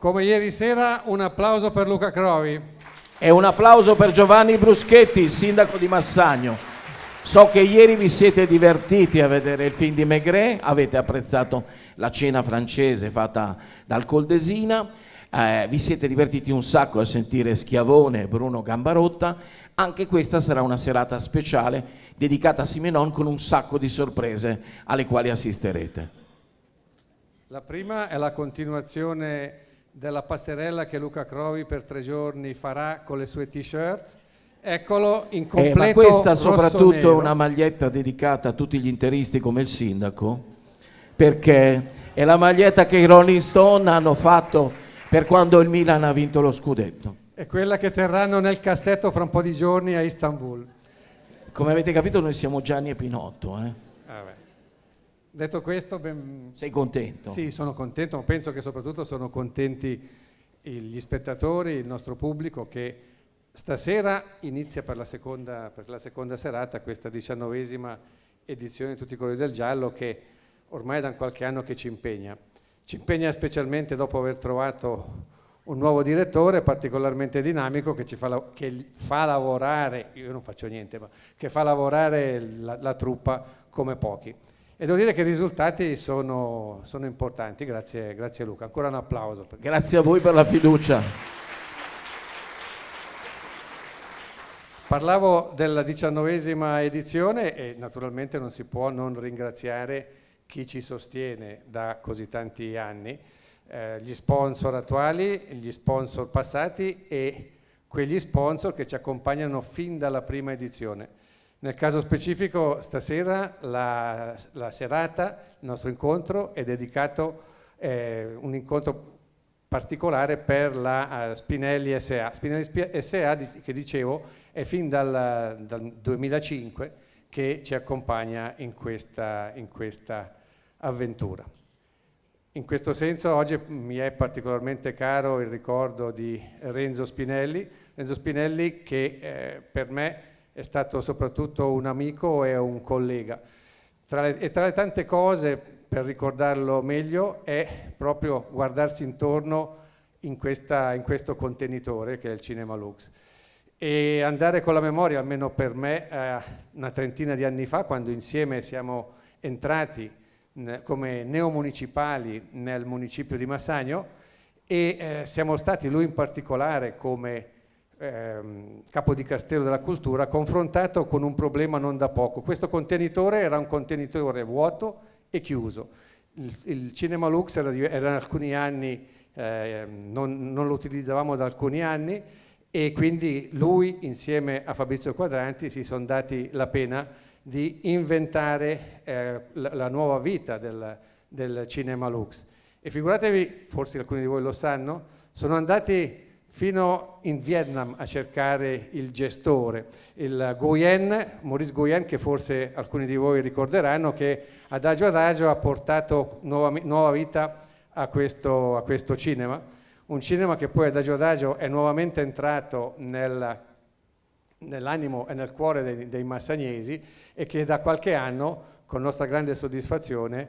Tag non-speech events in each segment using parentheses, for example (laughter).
Come ieri sera, un applauso per Luca Crovi. E un applauso per Giovanni Bruschetti, il sindaco di Massagno. So che ieri vi siete divertiti a vedere il film di Maigret, avete apprezzato la cena francese fatta dal Coldesina, eh, vi siete divertiti un sacco a sentire Schiavone e Bruno Gambarotta, anche questa sarà una serata speciale dedicata a Simenon con un sacco di sorprese alle quali assisterete. La prima è la continuazione della passerella che Luca Crovi per tre giorni farà con le sue t-shirt. Eccolo in completo. Eh, ma questa soprattutto nero. è una maglietta dedicata a tutti gli interisti come il sindaco, perché è la maglietta che i Rolling Stone hanno fatto per quando il Milan ha vinto lo scudetto. È quella che terranno nel cassetto fra un po' di giorni a Istanbul. Come avete capito noi siamo Gianni e Pinotto, eh? Detto questo, ben... sei contento? Sì, sono contento, ma penso che soprattutto sono contenti gli spettatori, il nostro pubblico che stasera inizia per la seconda, per la seconda serata questa diciannovesima edizione di Tutti i colori del giallo che ormai è da qualche anno che ci impegna. Ci impegna specialmente dopo aver trovato un nuovo direttore particolarmente dinamico che, fa, che fa, lavorare, io non faccio niente, ma che fa lavorare la, la truppa come pochi. E devo dire che i risultati sono, sono importanti, grazie, grazie Luca. Ancora un applauso. Grazie a voi per la fiducia. Parlavo della diciannovesima edizione e naturalmente non si può non ringraziare chi ci sostiene da così tanti anni, eh, gli sponsor attuali, gli sponsor passati e quegli sponsor che ci accompagnano fin dalla prima edizione. Nel caso specifico stasera la, la serata, il nostro incontro è dedicato eh, un incontro particolare per la uh, Spinelli SA. Spinelli SA, che dicevo, è fin dal, dal 2005 che ci accompagna in questa, in questa avventura. In questo senso oggi mi è particolarmente caro il ricordo di Renzo Spinelli, Renzo Spinelli che eh, per me è stato soprattutto un amico e un collega. Tra le, e tra le tante cose, per ricordarlo meglio, è proprio guardarsi intorno in, questa, in questo contenitore che è il Cinema Lux. E andare con la memoria, almeno per me, eh, una trentina di anni fa, quando insieme siamo entrati mh, come neomunicipali nel municipio di Massagno e eh, siamo stati, lui in particolare, come ehm, capo di Castello della Cultura, confrontato con un problema non da poco. Questo contenitore era un contenitore vuoto e chiuso. Il, il Cinema Lux era, era alcuni anni, eh, non, non lo utilizzavamo da alcuni anni e quindi lui insieme a Fabrizio Quadranti si sono dati la pena di inventare eh, la, la, nuova vita del, del Cinema Lux. E figuratevi, forse alcuni di voi lo sanno, sono andati fino in Vietnam a cercare il gestore, il Goyen, Maurice Goyen che forse alcuni di voi ricorderanno che adagio adagio ha portato nuova, nuova vita a questo, a questo, cinema, un cinema che poi adagio adagio è nuovamente entrato nel, nell'animo e nel cuore dei, dei massagnesi e che da qualche anno, con nostra grande soddisfazione,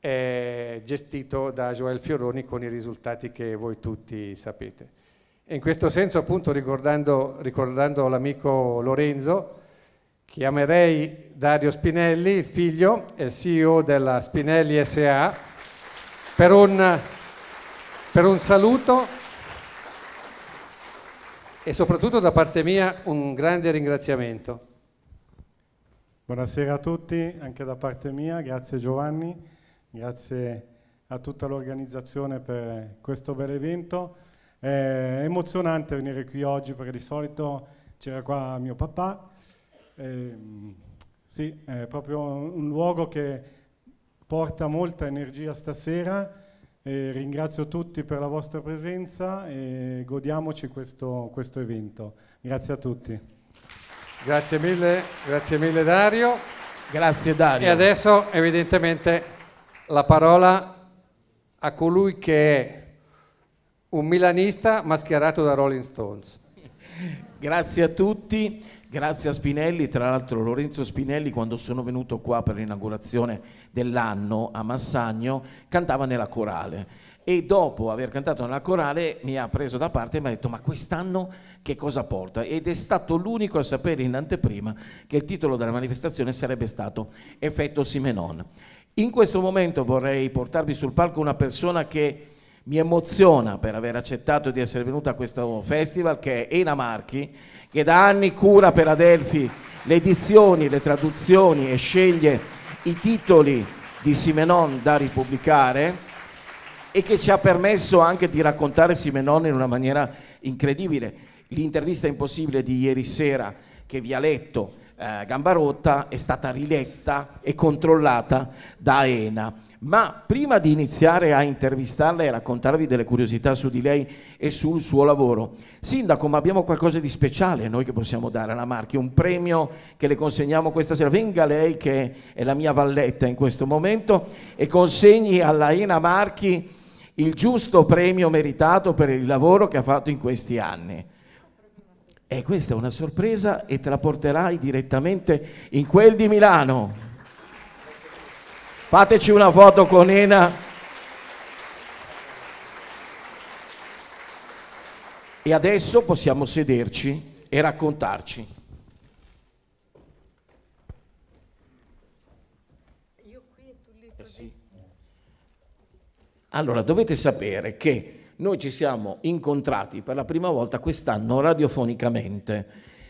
è gestito da Joel Fioroni con i risultati che voi tutti sapete. E in questo senso, appunto, ricordando, ricordando l'amico Lorenzo, chiamerei Dario Spinelli, figlio, e CEO della Spinelli SA, per un, per un saluto e soprattutto da parte mia un grande ringraziamento. Buonasera a tutti, anche da parte mia, grazie Giovanni, grazie a tutta l'organizzazione per questo bel evento. È emozionante venire qui oggi perché di solito c'era qua mio papà. Eh, sì, è proprio un luogo che porta molta energia stasera. Eh, ringrazio tutti per la vostra presenza e godiamoci questo, questo evento. Grazie a tutti. Grazie mille, grazie mille Dario. Grazie Dario. E adesso evidentemente la parola a colui che è un milanista mascherato da Rolling Stones. Grazie a tutti, grazie a Spinelli, tra l'altro Lorenzo Spinelli quando sono venuto qua per l'inaugurazione dell'anno a Massagno cantava nella corale e dopo aver cantato nella corale mi ha preso da parte e mi ha detto ma quest'anno che cosa porta? Ed è stato l'unico a sapere in anteprima che il titolo della manifestazione sarebbe stato Effetto Simenon. In questo momento vorrei portarvi sul palco una persona che mi emoziona per aver accettato di essere venuto a questo festival che è Ena Marchi, che da anni cura per Adelphi le edizioni, le traduzioni e sceglie i titoli di Simenon da ripubblicare e che ci ha permesso anche di raccontare Simenon in una maniera incredibile. L'intervista impossibile di ieri sera che vi ha letto eh, Gambarotta è stata riletta e controllata da Ena ma prima di iniziare a intervistarla e raccontarvi delle curiosità su di lei e sul suo lavoro, Sindaco, ma abbiamo qualcosa di speciale noi che possiamo dare alla Marchi, un premio che le consegniamo questa sera. Venga lei che è la mia valletta in questo momento e consegni alla Ena Marchi il giusto premio meritato per il lavoro che ha fatto in questi anni. E questa è una sorpresa e te la porterai direttamente in quel di Milano. Fateci una foto con Ena. E adesso possiamo sederci e raccontarci. Eh, allora, dovete sapere che noi ci siamo incontrati per la prima volta quest'anno radiofonicamente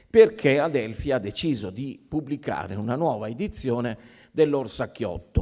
perché Adelphi ha deciso di pubblicare una nuova edizione dell'Orsacchiotto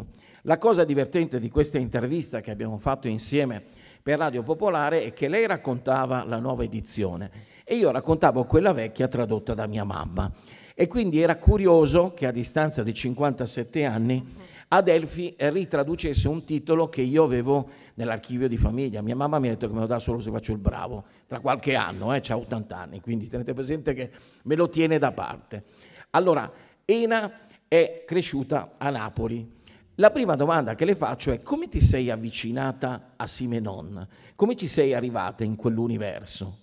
la cosa divertente di questa intervista che abbiamo fatto insieme per Radio Popolare è che lei raccontava la nuova edizione e io raccontavo quella vecchia tradotta da mia mamma. E quindi era curioso che a distanza di 57 anni Adelfi ritraducesse un titolo che io avevo nell'archivio di famiglia. Mia mamma mi ha detto che me lo dà solo se faccio il bravo, tra qualche anno, eh, ha 80 anni, quindi tenete presente che me lo tiene da parte. Allora, Ena è cresciuta a Napoli la prima domanda che le faccio è come ti sei avvicinata a Simenon? Come ci sei arrivata in quell'universo?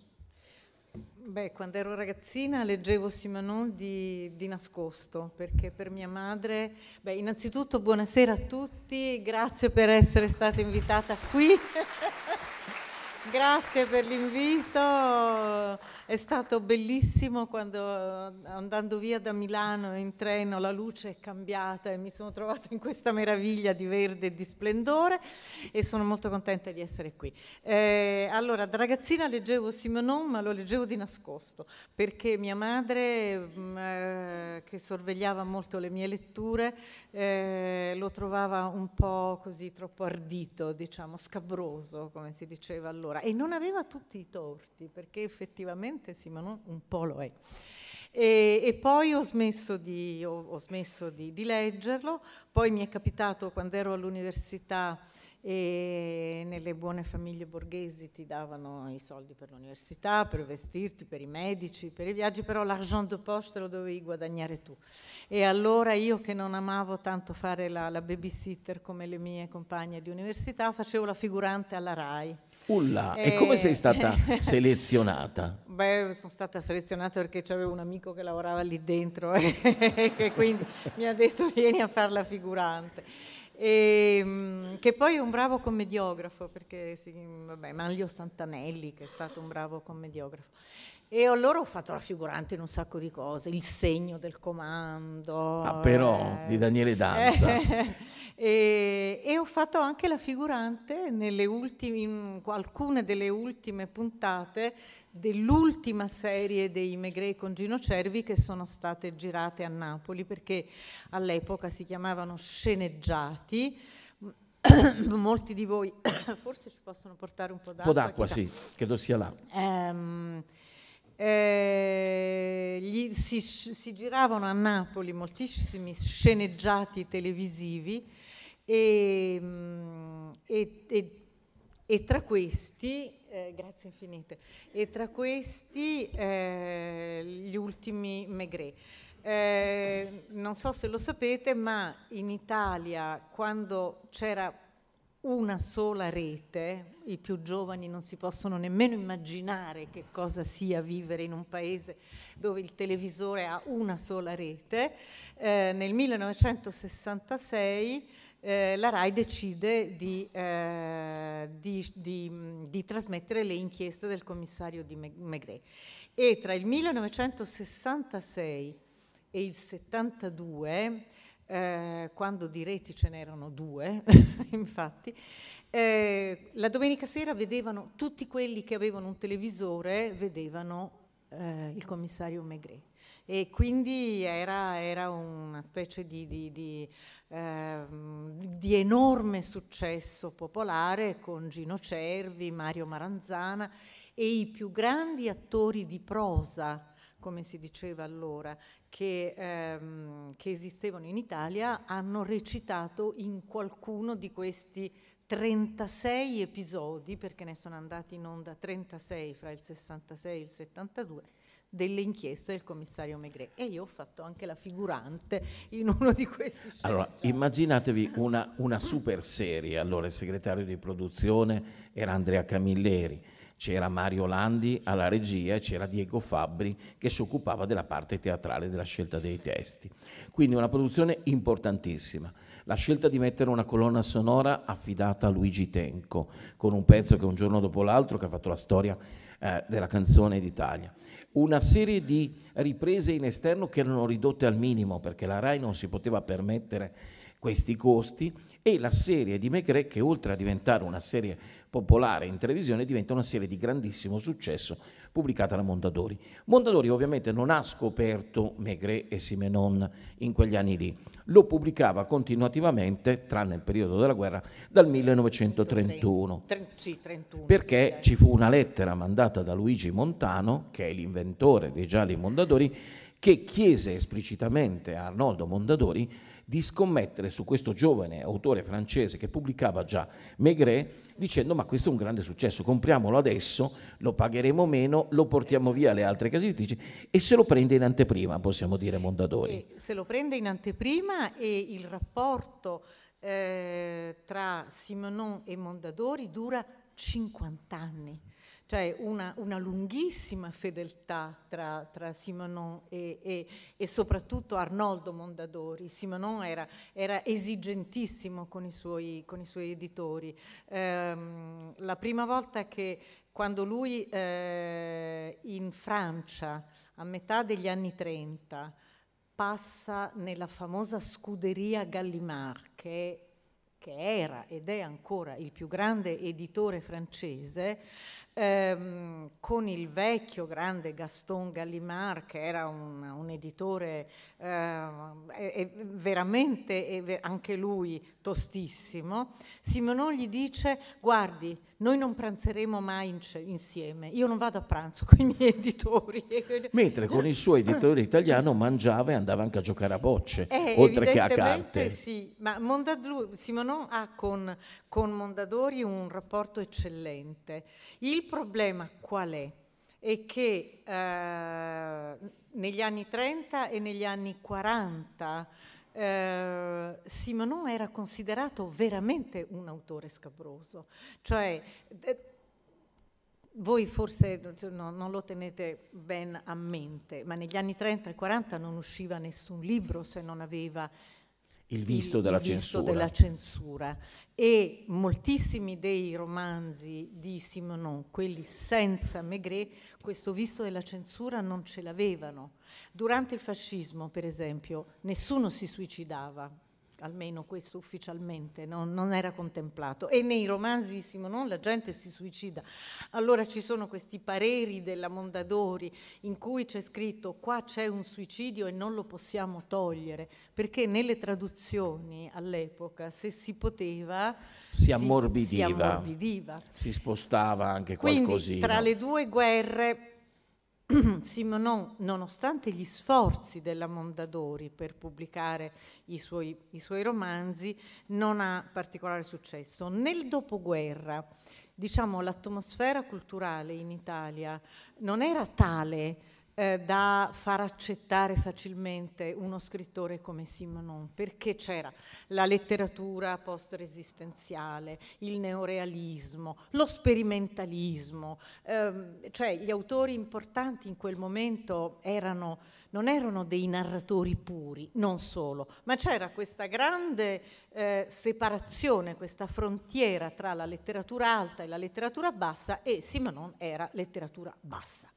Beh, quando ero ragazzina leggevo Simenon di, di, nascosto, perché per mia madre... Beh, innanzitutto buonasera a tutti, grazie per essere stata invitata qui, (laughs) grazie per l'invito è stato bellissimo quando eh, andando via da Milano in treno la luce è cambiata e mi sono trovata in questa meraviglia di verde e di splendore e sono molto contenta di essere qui. Eh, allora, da ragazzina leggevo Simonon ma lo leggevo di nascosto perché mia madre mh, mm, eh, che sorvegliava molto le mie letture eh, lo trovava un po' così troppo ardito, diciamo scabroso come si diceva allora e non aveva tutti i torti perché effettivamente parentesi, ma non un po' lo è. E, e poi ho smesso, di, ho, ho smesso di, di leggerlo, poi mi è capitato quando ero all'università e nelle buone famiglie borghesi ti davano i soldi per l'università, per vestirti, per i medici, per i viaggi, però l'argent de poste lo dovevi guadagnare tu. E allora io che non amavo tanto fare la, la babysitter come le mie compagne di università, facevo la figurante alla RAI. Ulla, e, e eh, come sei stata (laughs) selezionata? Beh, sono stata selezionata perché c'avevo un amico che lavorava lì dentro (laughs) e che quindi mi ha detto vieni a fare la figurante. E, ehm, che poi è un bravo commediografo, perché sì, vabbè, Manlio Santanelli che è stato un bravo commediografo. E allora ho fatto la figurante in un sacco di cose, il segno del comando. Ah, però, eh, di Daniele Danza. Eh, (laughs) eh, e, ho fatto anche la figurante nelle ultime, in alcune delle ultime puntate dell'ultima serie dei Megre con Gino Cervi che sono state girate a Napoli perché all'epoca si chiamavano sceneggiati. (coughs) Molti di voi (coughs) forse ci possono portare un po' d'acqua. Un po' d'acqua, sì, credo sia là. Um, eh, gli, si, si giravano a Napoli moltissimi sceneggiati televisivi e, mm, e, e, e tra questi, eh, grazie infinite, e tra questi eh, gli ultimi Maigret. Eh, non so se lo sapete, ma in Italia quando c'era una sola rete, i più giovani non si possono nemmeno immaginare che cosa sia vivere in un paese dove il televisore ha una sola rete, eh, nel 1966 eh, la RAI decide di, eh, di, di, di, trasmettere le inchieste del commissario di Maigret. E tra il 1966 e il 72, eh, quando di reti ce n'erano due, (laughs) infatti, eh, la domenica sera vedevano tutti quelli che avevano un televisore, vedevano eh, il commissario Maigret e quindi era, era una specie di, di, di, eh, di, enorme successo popolare con Gino Cervi, Mario Maranzana e i più grandi attori di prosa come si diceva allora, che, ehm, che esistevano in Italia, hanno recitato in qualcuno di questi 36 episodi, perché ne sono andati in onda 36 fra il 66 e il 72, delle inchieste del commissario Maigret E io ho fatto anche la figurante in uno di questi sceneggiati. Allora, immaginatevi una, una super serie. Allora, il segretario di produzione era Andrea Camilleri c'era Mario Landi alla regia e c'era Diego Fabbri che si occupava della parte teatrale della scelta dei testi. Quindi una produzione importantissima. La scelta di mettere una colonna sonora affidata a Luigi Tenco, con un pezzo che un giorno dopo l'altro ha fatto la storia eh, della canzone d'Italia una serie di riprese in esterno che erano ridotte al minimo perché la RAI non si poteva permettere questi costi e la serie di Megre che oltre a diventare una serie popolare in televisione diventa una serie di grandissimo successo pubblicata da Mondadori. Mondadori ovviamente non ha scoperto Maigret e Simenon in quegli anni lì, lo pubblicava continuativamente, tranne il periodo della guerra, dal 1931. 30, sì, 31, perché sì, ci fu una lettera mandata da Luigi Montano, che è l'inventore dei gialli Mondadori, che chiese esplicitamente a Arnoldo Mondadori di scommettere su questo giovane autore francese che pubblicava già Maigret dicendo ma questo è un grande successo, compriamolo adesso, lo pagheremo meno, lo portiamo via alle altre case editrici e se lo prende in anteprima, possiamo dire Mondadori. E se lo prende in anteprima e il rapporto eh, tra Simonon e Mondadori dura 50 anni cioè una, una lunghissima fedeltà tra, tra Simonon e, e, e, soprattutto Arnoldo Mondadori. Simonon era, era esigentissimo con i suoi, con i suoi editori. Ehm, la prima volta che quando lui eh, in Francia, a metà degli anni 30, passa nella famosa scuderia Gallimard, che, che era ed è ancora il più grande editore francese, ehm, con il vecchio grande Gaston Gallimard, che era un, un editore eh, veramente anche lui tostissimo, Simonon gli dice guardi, noi non pranzeremo mai in, insieme, io non vado a pranzo con i miei (laughs) editori. Mentre con il suo editore italiano mangiava e andava anche a giocare a bocce, eh, oltre che a carte. Sì, ma Mondadlu, Simonon ha con, con Mondadori un rapporto eccellente. Il problema qual è? È che eh, negli anni 30 e negli anni 40 eh, Simonon era considerato veramente un autore scabroso, cioè voi forse no, non lo tenete ben a mente, ma negli anni 30 e 40 non usciva nessun libro se non aveva il visto, il, della, il visto censura. della censura. E moltissimi dei romanzi di Simonon, quelli senza Maigret, questo visto della censura non ce l'avevano. Durante il fascismo, per esempio, nessuno si suicidava, almeno questo ufficialmente no? non era contemplato. E nei romanzi di Simonon la gente si suicida. Allora ci sono questi pareri della Mondadori in cui c'è scritto qua c'è un suicidio e non lo possiamo togliere, perché nelle traduzioni all'epoca se si poteva... Si ammorbidiva, si, si, ammorbidiva. si spostava anche qualcosina. Quindi, tra le due guerre Simonon, (clears throat) nonostante gli sforzi della Mondadori per pubblicare i suoi, i suoi romanzi, non ha particolare successo. Nel dopoguerra, diciamo, l'atmosfera culturale in Italia non era tale eh, da far accettare facilmente uno scrittore come Simonon, perché c'era la letteratura post-resistenziale, il neorealismo, lo sperimentalismo, ehm, cioè gli autori importanti in quel momento erano non erano dei narratori puri, non solo, ma c'era questa grande eh, separazione, questa frontiera tra la letteratura alta e la letteratura bassa e Simonon era letteratura bassa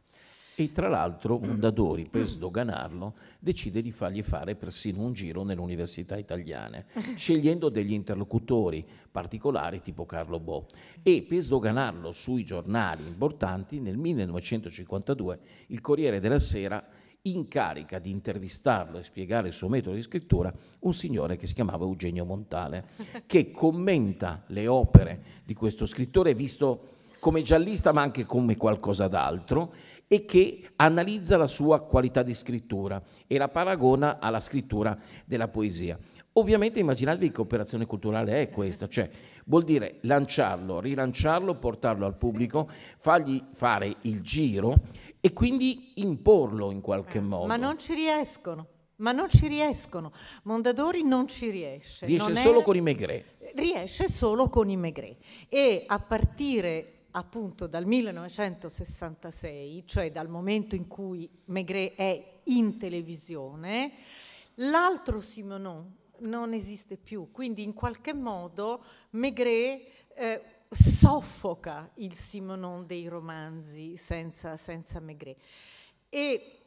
e tra l'altro Mondadori mm. per mm. sdoganarlo decide di fargli fare persino un giro nelle università italiane, (laughs) scegliendo degli interlocutori particolari tipo Carlo Bo e per sdoganarlo sui giornali importanti nel 1952 il Corriere della Sera incarica di intervistarlo e spiegare il suo metodo di scrittura un signore che si chiamava Eugenio Montale, (laughs) che commenta le opere di questo scrittore visto come giallista ma anche come qualcosa d'altro e che analizza la sua qualità di scrittura e la paragona alla scrittura della poesia. Ovviamente immaginatevi che operazione culturale è questa, cioè vuol dire lanciarlo, rilanciarlo, portarlo al pubblico, fargli fare il giro e quindi imporlo in qualche eh, modo. Ma non ci riescono, ma non ci riescono. Mondadori non ci riesce. Riesce solo è... con i Maigret. Riesce solo con i Maigret e a partire appunto dal 1966, cioè dal momento in cui Maigret è in televisione, l'altro Simonon non esiste più, quindi in qualche modo Maigret eh, soffoca il Simonon dei romanzi senza, senza Maigret. E,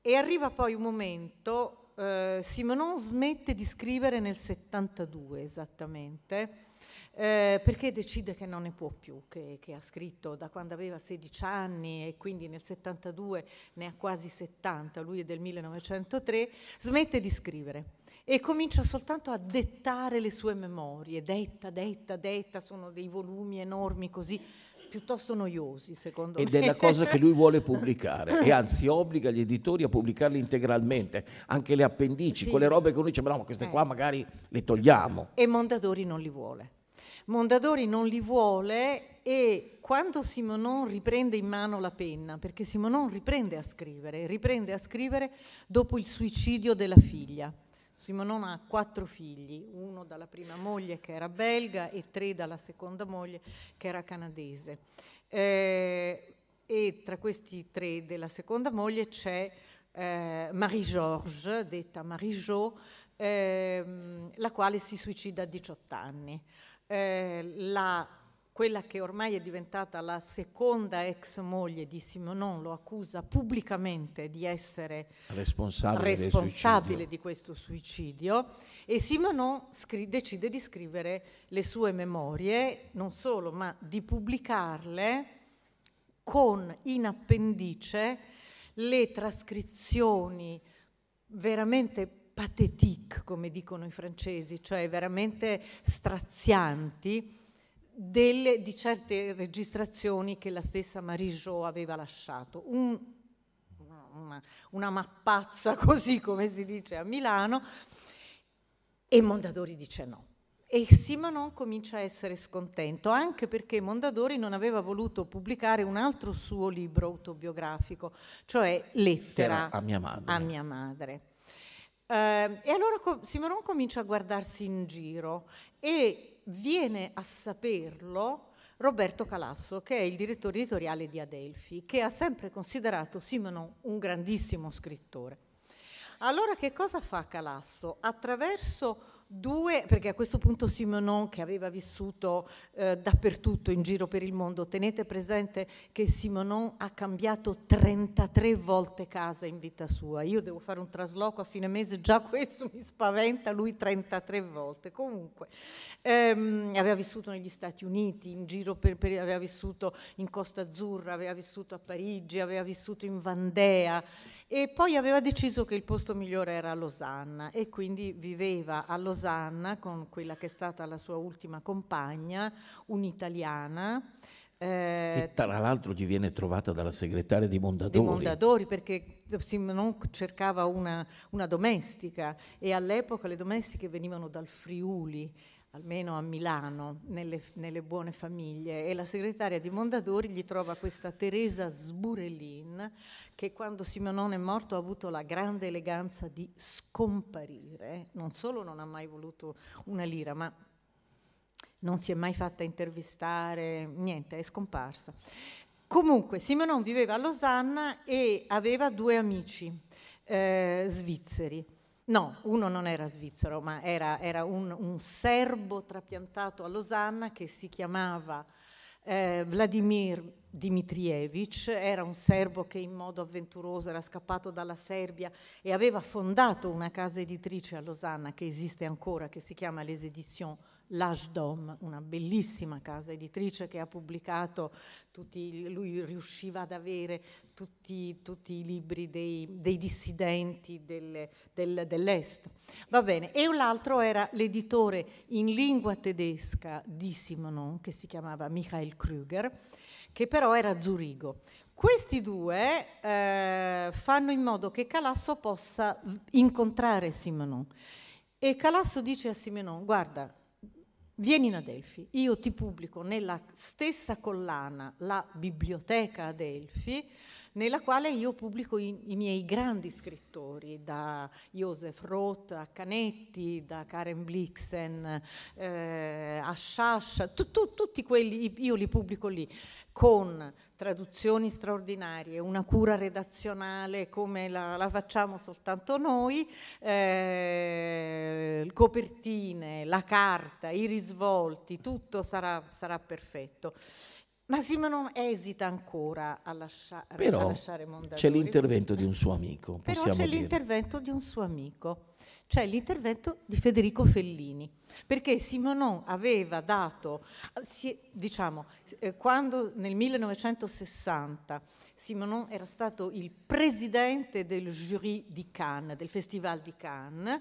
e, arriva poi un momento, eh, Simonon smette di scrivere nel 72 esattamente, eh, perché decide che non ne può più, che, che, ha scritto da quando aveva 16 anni e quindi nel 72 ne ha quasi 70, lui è del 1903, smette di scrivere e comincia soltanto a dettare le sue memorie, detta, detta, detta, sono dei volumi enormi così piuttosto noiosi secondo Ed me. Ed è la cosa che lui (laughs) vuole pubblicare e anzi obbliga gli editori a pubblicarli integralmente, anche le appendici, sì. quelle robe che uno dice, ma no, queste eh. qua magari le togliamo. E Mondadori non li vuole. Mondadori non li vuole e quando Simonon riprende in mano la penna, perché Simonon riprende a scrivere, riprende a scrivere dopo il suicidio della figlia. Simonon ha quattro figli, uno dalla prima moglie che era belga e tre dalla seconda moglie che era canadese. Eh, e tra questi tre della seconda moglie c'è eh, Marie-Georges, detta Marie-Jo, ehm, la quale si suicida a 18 anni eh, la, quella che ormai è diventata la seconda ex moglie di Simonon lo accusa pubblicamente di essere responsabile, responsabile di questo suicidio e Simonon scri- decide di scrivere le sue memorie, non solo, ma di pubblicarle con in appendice le trascrizioni veramente pathétique, come dicono i francesi, cioè veramente strazianti, delle, di certe registrazioni che la stessa Marie-Jo aveva lasciato. Un, una, una mappazza (laughs) così, come si dice a Milano, e Mondadori dice no. E Simonon comincia a essere scontento, anche perché Mondadori non aveva voluto pubblicare un altro suo libro autobiografico, cioè Lettera a mia madre. A mia madre. Eh, e allora Simonon comincia a guardarsi in giro e viene a saperlo Roberto Calasso, che è il direttore editoriale di Adelphi, che ha sempre considerato Simenon un grandissimo scrittore. Allora che cosa fa Calasso? Attraverso due, perché a questo punto Simonon che aveva vissuto eh, dappertutto in giro per il mondo, tenete presente che Simonon ha cambiato 33 volte casa in vita sua, io devo fare un trasloco a fine mese, già (laughs) questo mi spaventa, lui 33 volte, comunque ehm, aveva vissuto negli Stati Uniti, in giro per, per, aveva vissuto in Costa Azzurra, aveva vissuto a Parigi, aveva vissuto in Vandea e poi aveva deciso che il posto migliore era a Losanna e quindi viveva a Losanna con quella che è stata la sua ultima compagna, un'italiana. Eh, che tra l'altro gli viene trovata dalla segretaria di Mondadori. Di Mondadori perché Simenon cercava una, una domestica e all'epoca le domestiche venivano dal Friuli almeno a Milano, nelle, nelle, buone famiglie, e la segretaria di Mondadori gli trova questa Teresa Sburelin, che quando Simeonone è morto ha avuto la grande eleganza di scomparire, non solo non ha mai voluto una lira, ma non si è mai fatta intervistare, niente, è scomparsa. Comunque, Simenon viveva a Losanna e aveva due amici eh, svizzeri. No, uno non era svizzero, ma era, era un, un, serbo trapiantato a Losanna che si chiamava eh, Vladimir Dimitrievich, era un serbo che in modo avventuroso era scappato dalla Serbia e aveva fondato una casa editrice a Losanna che esiste ancora, che si chiama Les Editions l'Ashdom, una bellissima casa editrice che ha pubblicato tutti, lui riusciva ad avere tutti, tutti i libri dei, dei dissidenti delle, del, dell'Est. Va bene, e l'altro era l'editore in lingua tedesca di Simonon, che si chiamava Michael Krüger, che però era a Zurigo. Questi due eh, fanno in modo che Calasso possa incontrare Simenon. E Calasso dice a Simenon, guarda, Vieni in Adelfi, io ti pubblico nella stessa collana la biblioteca Adelfi, nella quale io pubblico i, i miei grandi scrittori, da Joseph Roth a Canetti, da Karen Blixen eh, a Sciascia, tu, tu, tutti quelli io li pubblico lì con traduzioni straordinarie, una cura redazionale come la, la facciamo soltanto noi, eh, copertine, la carta, i risvolti, tutto sarà, sarà perfetto. Ma Simonon esita ancora a, lascia- Però a lasciare Mondadori. C'è l'intervento di un suo amico. Però c'è dire. l'intervento di un suo amico, cioè l'intervento di Federico Fellini. Perché Simonon aveva dato, diciamo, eh, quando nel 1960 Simonon era stato il presidente del jury di Cannes, del Festival di Cannes,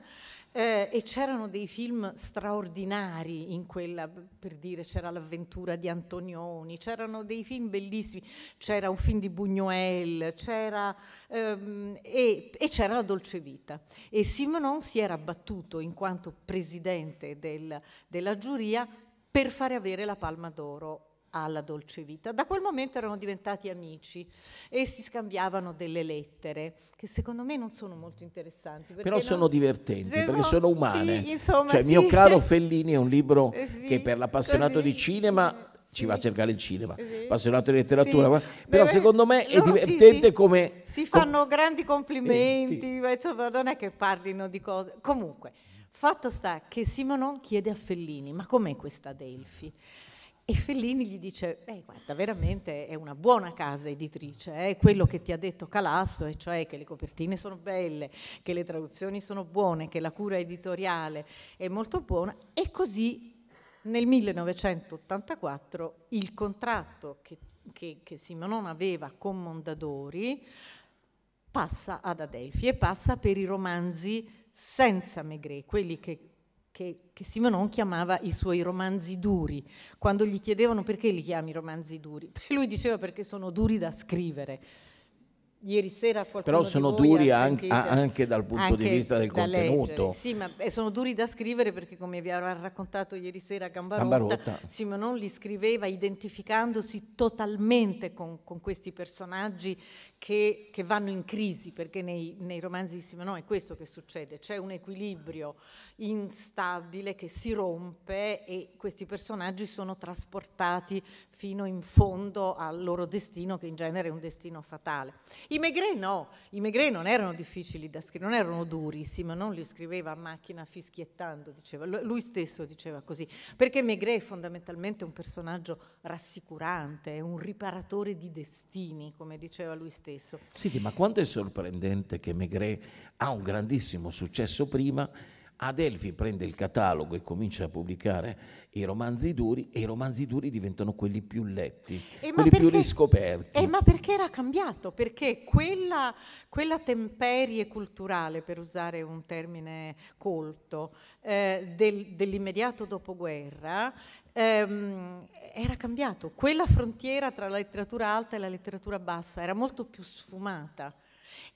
eh, e c'erano dei film straordinari in quella, per dire, c'era l'avventura di Antonioni, c'erano dei film bellissimi, c'era un film di Buñuel, c'era, ehm, e, e, c'era la Dolce Vita. E Simonon si era battuto in quanto presidente del, della giuria per fare avere la Palma d'Oro alla dolce vita. Da quel momento erano diventati amici e si scambiavano delle lettere che secondo me non sono molto interessanti. Però sono divertenti Se perché sono, umane. Sì, insomma, cioè, sì. Mio caro Fellini è un libro (laughs) eh sì, che per l'appassionato così. di cinema ci va a cercare il cinema, sì. appassionato di letteratura, sì. però Beh, secondo me è divertente sì, sì. come... Si fanno com- grandi complimenti, ma insomma non è che parlino di cose... Comunque, fatto sta che Simonon chiede a Fellini, ma com'è questa Delfi? E Fellini gli dice, beh guarda, veramente è una buona casa editrice, eh, è eh? quello che ti ha detto Calasso, e cioè che le copertine sono belle, che le traduzioni sono buone, che la cura editoriale è molto buona, e così nel 1984 il contratto che, che, che Simonon aveva con Mondadori passa ad Adelphi e passa per i romanzi senza Maigret, quelli che che, che Simenon chiamava i suoi romanzi duri. Quando gli chiedevano perché li chiami romanzi duri, (laughs) lui diceva perché sono duri da scrivere. Ieri sera qualcuno Però sono duri anche, anche, dal punto anche di vista del contenuto. Leggere. Sì, ma eh, sono duri da scrivere perché, come vi aveva raccontato ieri sera Gambarotta, Gambarotta. Simonon li scriveva identificandosi totalmente con, con questi personaggi che, che, vanno in crisi, perché nei, nei romanzi di Simenon è questo che succede, c'è un equilibrio instabile che si rompe e questi personaggi sono trasportati fino in fondo al loro destino, che in genere è un destino fatale. I Maigret no, i Maigret non erano difficili da scrivere, non erano duri, Simenon li scriveva a macchina fischiettando, diceva, lui stesso diceva così, perché Maigret è fondamentalmente un personaggio rassicurante, è un riparatore di destini, come diceva lui stesso stesso. Senti, ma quanto è sorprendente che Maigret ha un grandissimo successo prima, Adelphi prende il catalogo e comincia a pubblicare i romanzi duri e i romanzi duri diventano quelli più letti, e eh, quelli perché, più riscoperti. E eh, ma perché era cambiato? Perché quella, quella, temperie culturale, per usare un termine colto, eh, del, dell'immediato dopoguerra ehm, era cambiato. Quella frontiera tra la letteratura alta e la letteratura bassa era molto più sfumata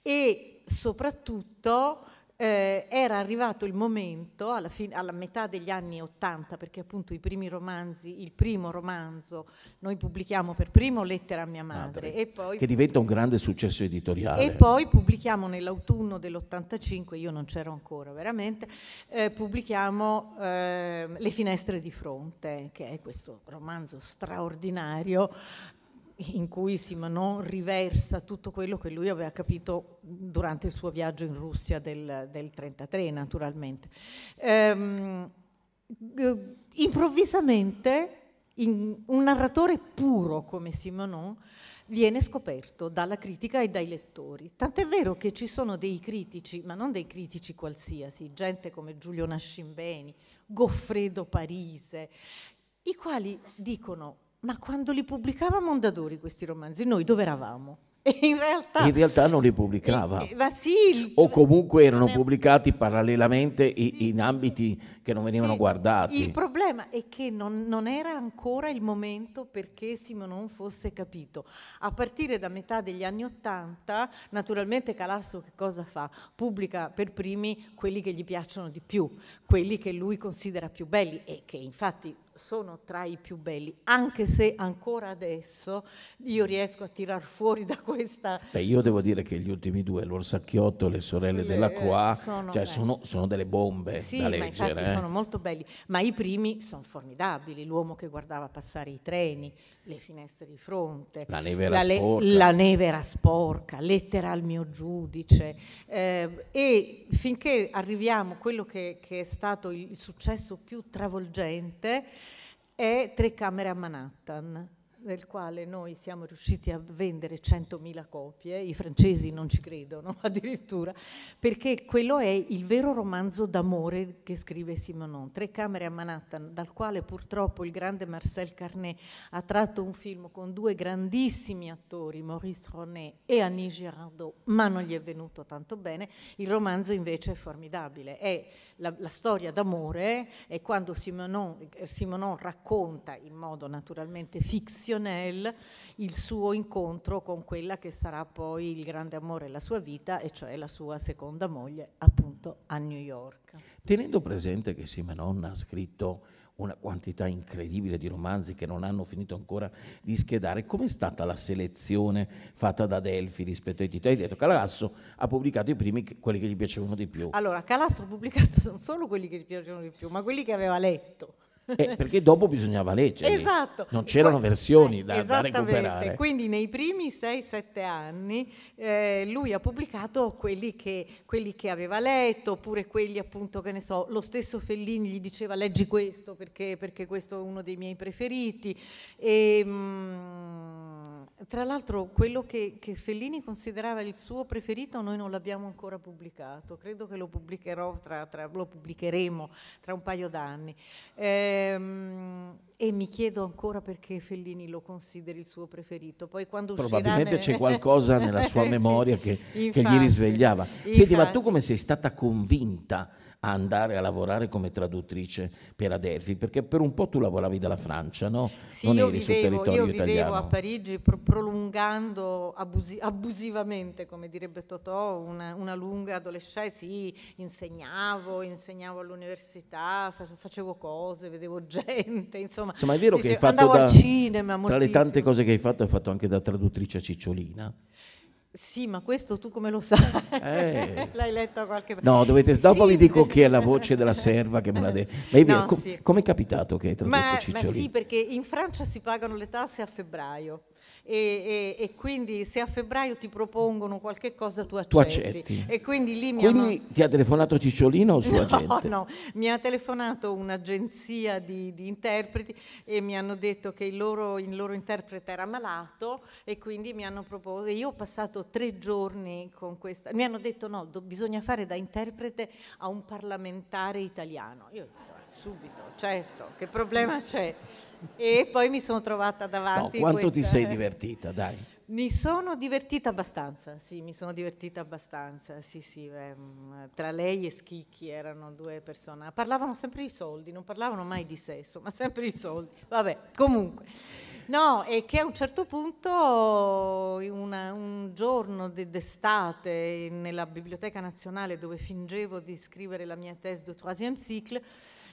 e soprattutto eh, era arrivato il momento, alla, fine, alla metà degli anni Ottanta, perché appunto i primi romanzi, il primo romanzo, noi pubblichiamo per primo Lettera a mia ah, madre, madre poi, che diventa un grande successo editoriale. E poi pubblichiamo nell'autunno dell'85, io non c'ero ancora veramente, eh, pubblichiamo eh, Le finestre di fronte, che è questo romanzo straordinario in cui Simonon riversa tutto quello che lui aveva capito durante il suo viaggio in Russia del, 1933, naturalmente. Ehm, improvvisamente in, un narratore puro come Simonon viene scoperto dalla critica e dai lettori. Tant'è vero che ci sono dei critici, ma non dei critici qualsiasi, gente come Giulio Nascimbeni, Goffredo Parise, i quali dicono ma quando li pubblicava Mondadori questi romanzi, noi dove eravamo? (laughs) In realtà, in realtà, non li pubblicava. Eh, eh ma sì, il... o cioè, comunque erano pubblicati parallelamente sì, in ambiti che non venivano sì, guardati. Il problema è che non, non, era ancora il momento perché Simon non fosse capito. A partire da metà degli anni Ottanta, naturalmente Calasso che cosa fa? Pubblica per primi quelli che gli piacciono di più, quelli che lui considera più belli e che infatti sono tra i più belli, anche se ancora adesso io riesco a tirar fuori da questa... Beh, io devo dire che gli ultimi due, l'Orsacchiotto e le sorelle le, della Qua, sono, cioè sono, sono, delle bombe sì, da leggere. Eh? sono molto belli, ma i primi sono formidabili, l'uomo che guardava passare i treni, le finestre di fronte, la neve era, la sporca. la neve era sporca, lettera al mio giudice, eh, e finché arriviamo a quello che, che è stato il successo più travolgente, è tre camere a Manhattan nel quale noi siamo riusciti a vendere 100.000 copie, i francesi non ci credono (laughs) addirittura, perché quello è il vero romanzo d'amore che scrive Simonon, Tre camere a Manhattan, dal quale purtroppo il grande Marcel Carnet ha tratto un film con due grandissimi attori, Maurice Ronet e Annie Girardot, ma non gli è venuto tanto bene, il romanzo invece è formidabile, è la, la storia d'amore è quando Simonon, Simonon, racconta in modo naturalmente fictionnel il suo incontro con quella che sarà poi il grande amore della sua vita, e cioè la sua seconda moglie, appunto a New York. Tenendo presente che Simonon ha scritto una quantità incredibile di romanzi che non hanno finito ancora di schedare. Com'è stata la selezione fatta da Delphi rispetto ai titoli? Hai detto Calasso ha pubblicato i primi, quelli che gli piacevano di più. Allora, Calasso ha pubblicato (laughs) non solo quelli che gli piacevano di più, ma quelli che aveva letto. Eh, (laughs) perché dopo bisognava leggere. Esatto. Non c'erano versioni da, da, recuperare. Quindi nei primi 6-7 anni eh, lui ha pubblicato quelli che, quelli che, aveva letto, oppure quelli appunto, che ne so, lo stesso Fellini gli diceva leggi questo perché, perché questo è uno dei miei preferiti. E, ehm, mh, tra l'altro quello che, che Fellini considerava il suo preferito noi non l'abbiamo ancora pubblicato, credo che lo pubblicherò tra, tra, lo pubblicheremo tra un paio d'anni. Eh, Ehm, e mi chiedo ancora perché Fellini lo consideri il suo preferito. Poi quando Probabilmente nel... c'è qualcosa nella (laughs) sua memoria sì, che, infatti, che, gli risvegliava. Infatti. Senti, ma tu come sei stata convinta a andare a lavorare come traduttrice per Adelphi, perché per un po' tu lavoravi dalla Francia, no? Sì, non eri vivevo, sul territorio io italiano. a Parigi pro- prolungando abusi- abusivamente, come direbbe Totò, una, una lunga adolescenza, sì, insegnavo, insegnavo all'università, facevo cose, vedevo gente, insomma. Insomma, è vero dicevo, che hai fatto da, al cinema, moltissimo. tra le tante cose che hai fatto, hai fatto anche da traduttrice a Cicciolina. Sì, ma questo tu come lo sai? Eh. (laughs) L'hai letto qualche volta? No, dovete, dopo sì. vi dico chi è la voce della serva che me l'ha detto. Ma no, com- sì. come è capitato che hai tradotto ma, Cicciolini? Ma sì, perché in Francia si pagano le tasse a febbraio e, e, e, quindi se a febbraio ti propongono qualche cosa tu accetti. Tu accetti. E quindi lì mi quindi hanno... ti ha telefonato Cicciolino o sua no, agente? No, mi ha telefonato un'agenzia di, di, interpreti e mi hanno detto che il loro, il loro interprete era malato e quindi mi hanno proposto, io ho passato tre giorni con questa, mi hanno detto no, do, bisogna fare da interprete a un parlamentare italiano. Io ho detto, subito, certo, che problema c'è? E poi mi sono trovata davanti... No, quanto questa... ti sei divertita, dai? Mi sono divertita abbastanza, sì, mi sono divertita abbastanza, sì, sì, ehm, tra lei e Schicchi erano due persone, parlavano sempre di soldi, non parlavano mai di sesso, ma sempre di soldi, vabbè, comunque. No, e che a un certo punto, una, un giorno d'estate, nella Biblioteca Nazionale dove fingevo di scrivere la mia tesi de troisième cycle,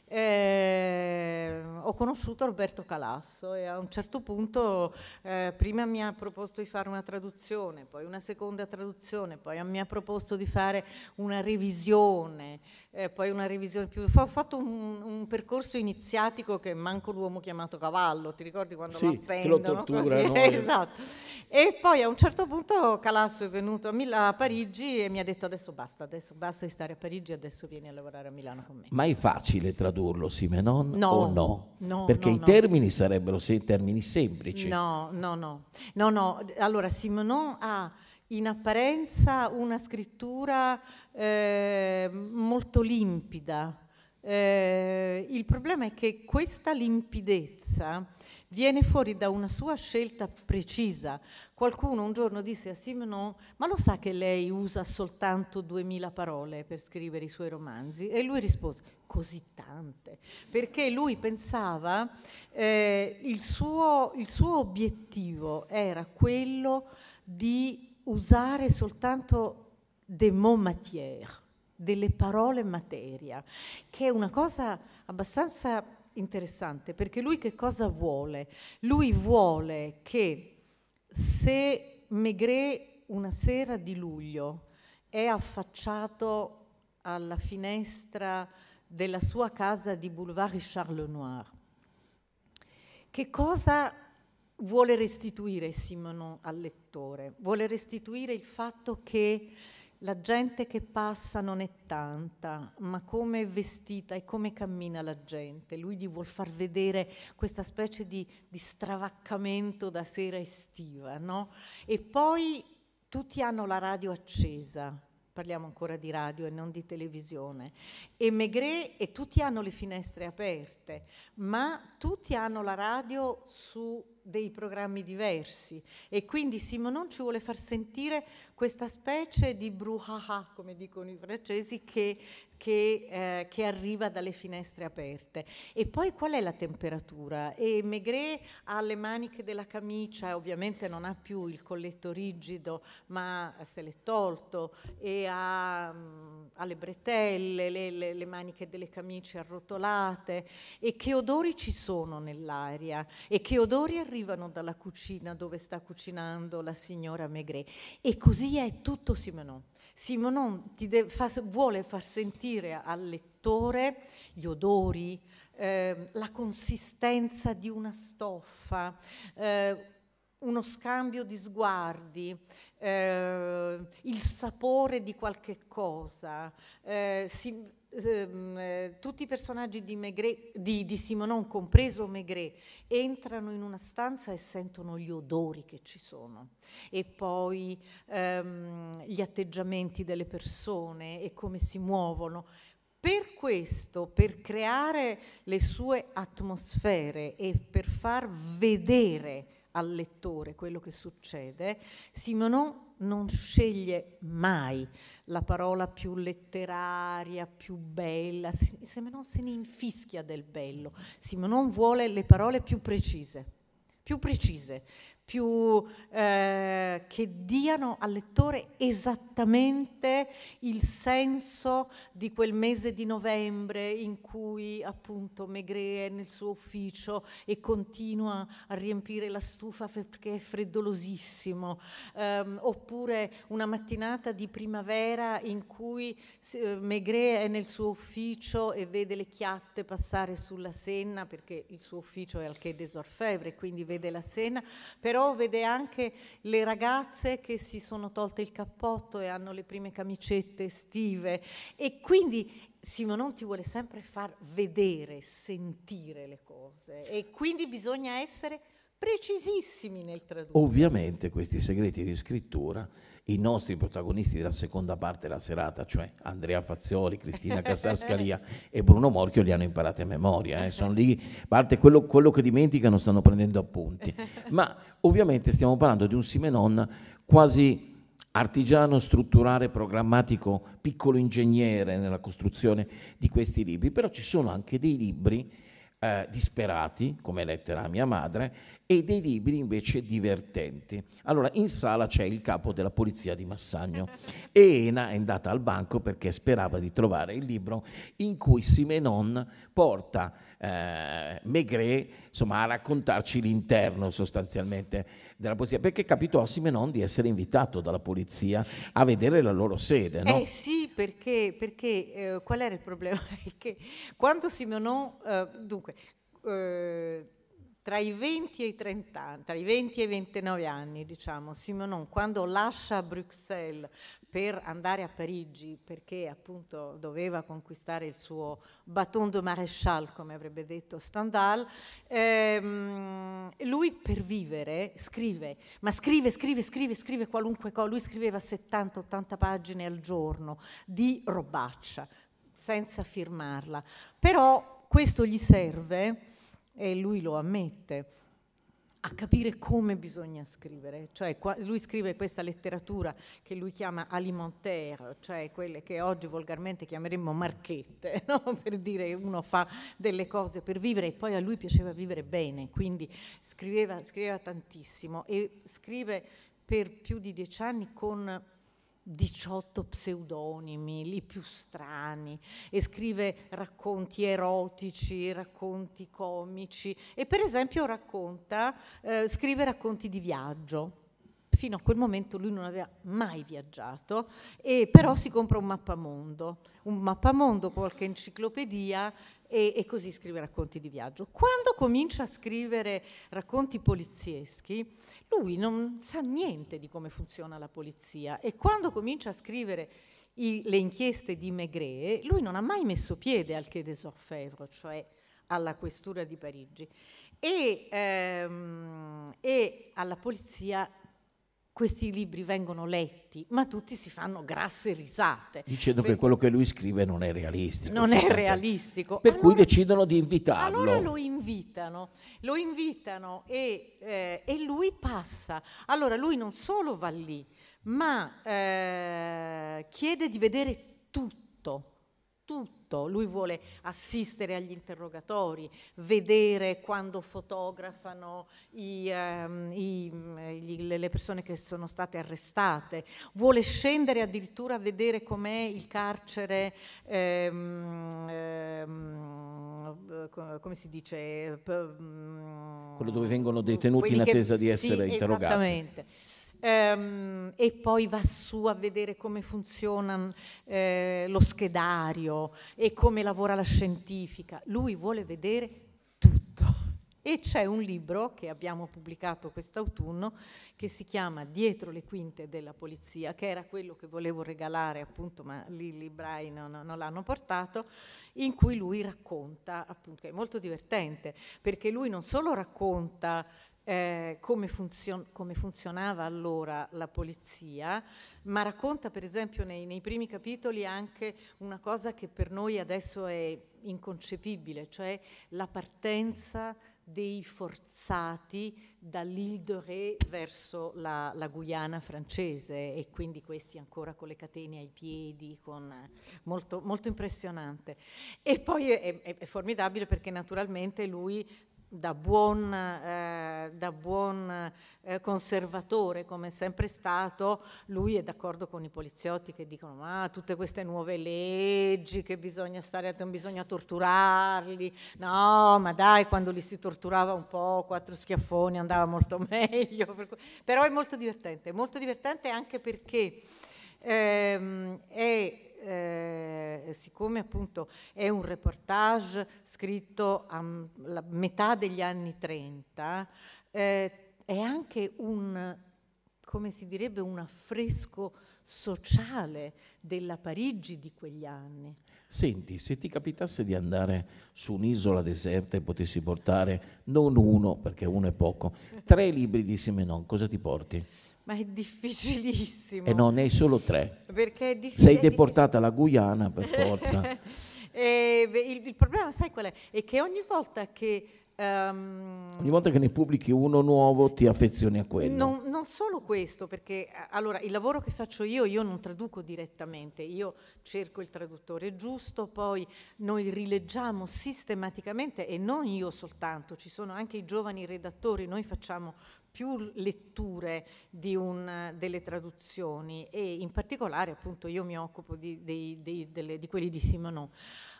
eh, ho conosciuto Roberto Calasso e a un certo punto eh, prima mi ha proposto di fare una traduzione, poi una seconda traduzione, poi mi ha proposto di fare una revisione, eh, poi una revisione più... Ho fatto un, un, percorso iniziatico che manco l'uomo chiamato cavallo, ti ricordi quando sì, lo appendono? Lo tortura, no? (laughs) Eh. esatto. E poi a un certo punto Calasso è venuto a, Mil- a Parigi e mi ha detto adesso basta, adesso basta di stare a Parigi, adesso vieni a lavorare a Milano con me. Ma è facile traduzione? tradurlo, Simenon, no, o no? no Perché no, i termini sarebbero se, termini semplici. No, no, no. no, no. Allora, Simenon ha in apparenza una scrittura eh, molto limpida. Eh, il problema è che questa limpidezza viene fuori da una sua scelta precisa. Qualcuno un giorno disse a Simenon, ma lo sa che lei usa soltanto duemila parole per scrivere i suoi romanzi? E lui rispose, così tante, perché lui pensava, eh, il, suo, il suo obiettivo era quello di usare soltanto des mots matières, delle parole materia, che è una cosa abbastanza interessante perché lui che cosa vuole? Lui vuole che se Maigret una sera di luglio è affacciato alla finestra della sua casa di Boulevard Charles Lenoir, che cosa vuole restituire Simonon al lettore? Vuole restituire il fatto che la gente che passa non è tanta, ma come è vestita e come cammina la gente. Lui gli vuol far vedere questa specie di, di stravaccamento da sera estiva, no? E poi tutti hanno la radio accesa, parliamo ancora di radio e non di televisione, e Maigret e tutti hanno le finestre aperte, ma tutti hanno la radio su dei programmi diversi e quindi Simonon ci vuole far sentire questa specie di brouhaha, come dicono i francesi, che che, eh, che, arriva dalle finestre aperte. E poi qual è la temperatura? E Maigret ha le maniche della camicia, ovviamente non ha più il colletto rigido, ma se l'è tolto, e ha, mh, mm, ha le bretelle, le, le, le, maniche delle camicie arrotolate. E che odori ci sono nell'aria? E che odori arrivano dalla cucina dove sta cucinando la signora Maigret? E così è tutto Simenon. Simonon deve, fa, vuole far sentire al lettore gli odori, eh, la consistenza di una stoffa, eh, uno scambio di sguardi, eh, il sapore di qualche cosa. Ehm, si, Ehm, eh, tutti i personaggi di, Maigret, di, di Simonon, compreso Maigret, entrano in una stanza e sentono gli odori che ci sono e poi ehm, gli atteggiamenti delle persone e come si muovono. Per questo, per creare le sue atmosfere e per far vedere al lettore quello che succede, Simonon non sceglie mai la parola più letteraria, più bella, non se ne infischia del bello, Simenon vuole le parole più precise, più precise, più eh, che diano al lettore esattamente il senso di quel mese di novembre in cui appunto Maigret è nel suo ufficio e continua a riempire la stufa perché è freddolosissimo, ehm, oppure una mattinata di primavera in cui eh, Maigret è nel suo ufficio e vede le chiatte passare sulla Senna perché il suo ufficio è al Quai des Orfèvres, quindi vede la Senna, per però vede anche le ragazze che si sono tolte il cappotto e hanno le prime camicette estive e quindi Simonon vuole sempre far vedere, sentire le cose e quindi bisogna essere precisissimi nel tradurre. Ovviamente questi segreti di scrittura i nostri protagonisti della seconda parte della serata, cioè Andrea Fazzioli, Cristina (laughs) Casascalia e Bruno Morchio, li hanno imparati a memoria. Eh. Sono lì, parte quello, quello, che dimenticano stanno prendendo appunti. (laughs) Ma ovviamente stiamo parlando di un Simenon quasi artigiano, strutturale, programmatico, piccolo ingegnere nella costruzione di questi libri, però ci sono anche dei libri eh, disperati, come lettera a mia madre, e dei libri invece divertenti. Allora, in sala c'è il capo della polizia di Massagno (laughs) e Ena è andata al banco perché sperava di trovare il libro in cui Simenon porta eh, Maigret insomma, a raccontarci l'interno sostanzialmente della polizia, perché capitò a Simenon di essere invitato dalla polizia a vedere la loro sede. No? Eh sì, perché, perché eh, qual era il problema? (laughs) che quando Simenon, eh, dunque, eh, tra i 20 e i 30 anni, tra i 20 e i 29 anni, diciamo, Simonon quando lascia Bruxelles per andare a Parigi perché appunto doveva conquistare il suo baton de maréchal, come avrebbe detto Stendhal, ehm, lui per vivere scrive, ma scrive, scrive, scrive, scrive qualunque cosa, lui scriveva 70-80 pagine al giorno di robaccia senza firmarla, però questo gli serve e lui lo ammette, a capire come bisogna scrivere. Cioè, lui scrive questa letteratura che lui chiama alimentaire, cioè quelle che oggi volgarmente chiameremmo marchette, (laughs) no? per dire che uno fa delle cose per vivere e poi a lui piaceva vivere bene, quindi scriveva, scriveva tantissimo e scrive per più di dieci anni con 18 pseudonimi, i più strani, e scrive racconti erotici, racconti comici e per esempio racconta, eh, scrive racconti di viaggio fino a quel momento lui non aveva mai viaggiato, e però si compra un mappamondo, un mappamondo, qualche enciclopedia e, e, così scrive racconti di viaggio. Quando comincia a scrivere racconti polizieschi, lui non sa niente di come funziona la polizia e quando comincia a scrivere i, le inchieste di Maigret, lui non ha mai messo piede al Quai des Orfèvres, cioè alla questura di Parigi. E, ehm, e alla polizia questi libri vengono letti, ma tutti si fanno grasse risate. Dicendo per... che quello che lui scrive non è realistico. Non è realistico. Per allora, cui decidono di invitarlo. Allora lo invitano, lo invitano e, eh, e lui passa. Allora lui non solo va lì, ma eh, chiede di vedere tutto, tutto tutto, lui vuole assistere agli interrogatori, vedere quando fotografano i, um, i, gli, le persone che sono state arrestate, vuole scendere addirittura a vedere com'è il carcere, ehm, ehm, come si dice? Mm, Quello dove vengono detenuti in attesa che, di essere sì, interrogati. Esattamente ehm, e poi va su a vedere come funziona eh, lo schedario e come lavora la scientifica. Lui vuole vedere tutto. E c'è un libro che abbiamo pubblicato quest'autunno che si chiama Dietro le quinte della polizia, che era quello che volevo regalare appunto, ma lì i librai non, non l'hanno portato, in cui lui racconta, appunto, che è molto divertente, perché lui non solo racconta eh, come, funzion- come, funzionava allora la polizia, ma racconta per esempio nei, nei, primi capitoli anche una cosa che per noi adesso è inconcepibile, cioè la partenza dei forzati dall'Île-de-Ré verso la, la, Guyana francese e quindi questi ancora con le catene ai piedi, con, molto, molto impressionante. E poi è, è, è formidabile perché naturalmente lui da buon, eh, da buon eh, conservatore come è sempre stato, lui è d'accordo con i poliziotti che dicono ma tutte queste nuove leggi che bisogna stare, non bisogna torturarli, no ma dai quando li si torturava un po', quattro schiaffoni andava molto (laughs) meglio, però è molto divertente, molto divertente anche perché ehm, è eh, siccome appunto è un reportage scritto a metà degli anni 30, eh, è anche un, come si direbbe, un affresco sociale della Parigi di quegli anni. Senti, se ti capitasse di andare su un'isola deserta e potessi portare non uno, perché uno è poco, tre libri di Simenon, cosa ti porti? Ma è difficilissimo. E no, ne hai solo tre. Perché è difficile. Sei deportata alla Guyana per forza. (laughs) e, beh, il, il, problema, sai qual è? È che ogni volta che... Um, ogni volta che ne pubblichi uno nuovo ti affezioni a quello. Non, non, solo questo, perché allora il lavoro che faccio io, io non traduco direttamente, io cerco il traduttore giusto, poi noi rileggiamo sistematicamente e non io soltanto, ci sono anche i giovani redattori, noi facciamo più letture un, delle traduzioni e in particolare appunto io mi occupo di, di, di, delle, di quelli di Simonon.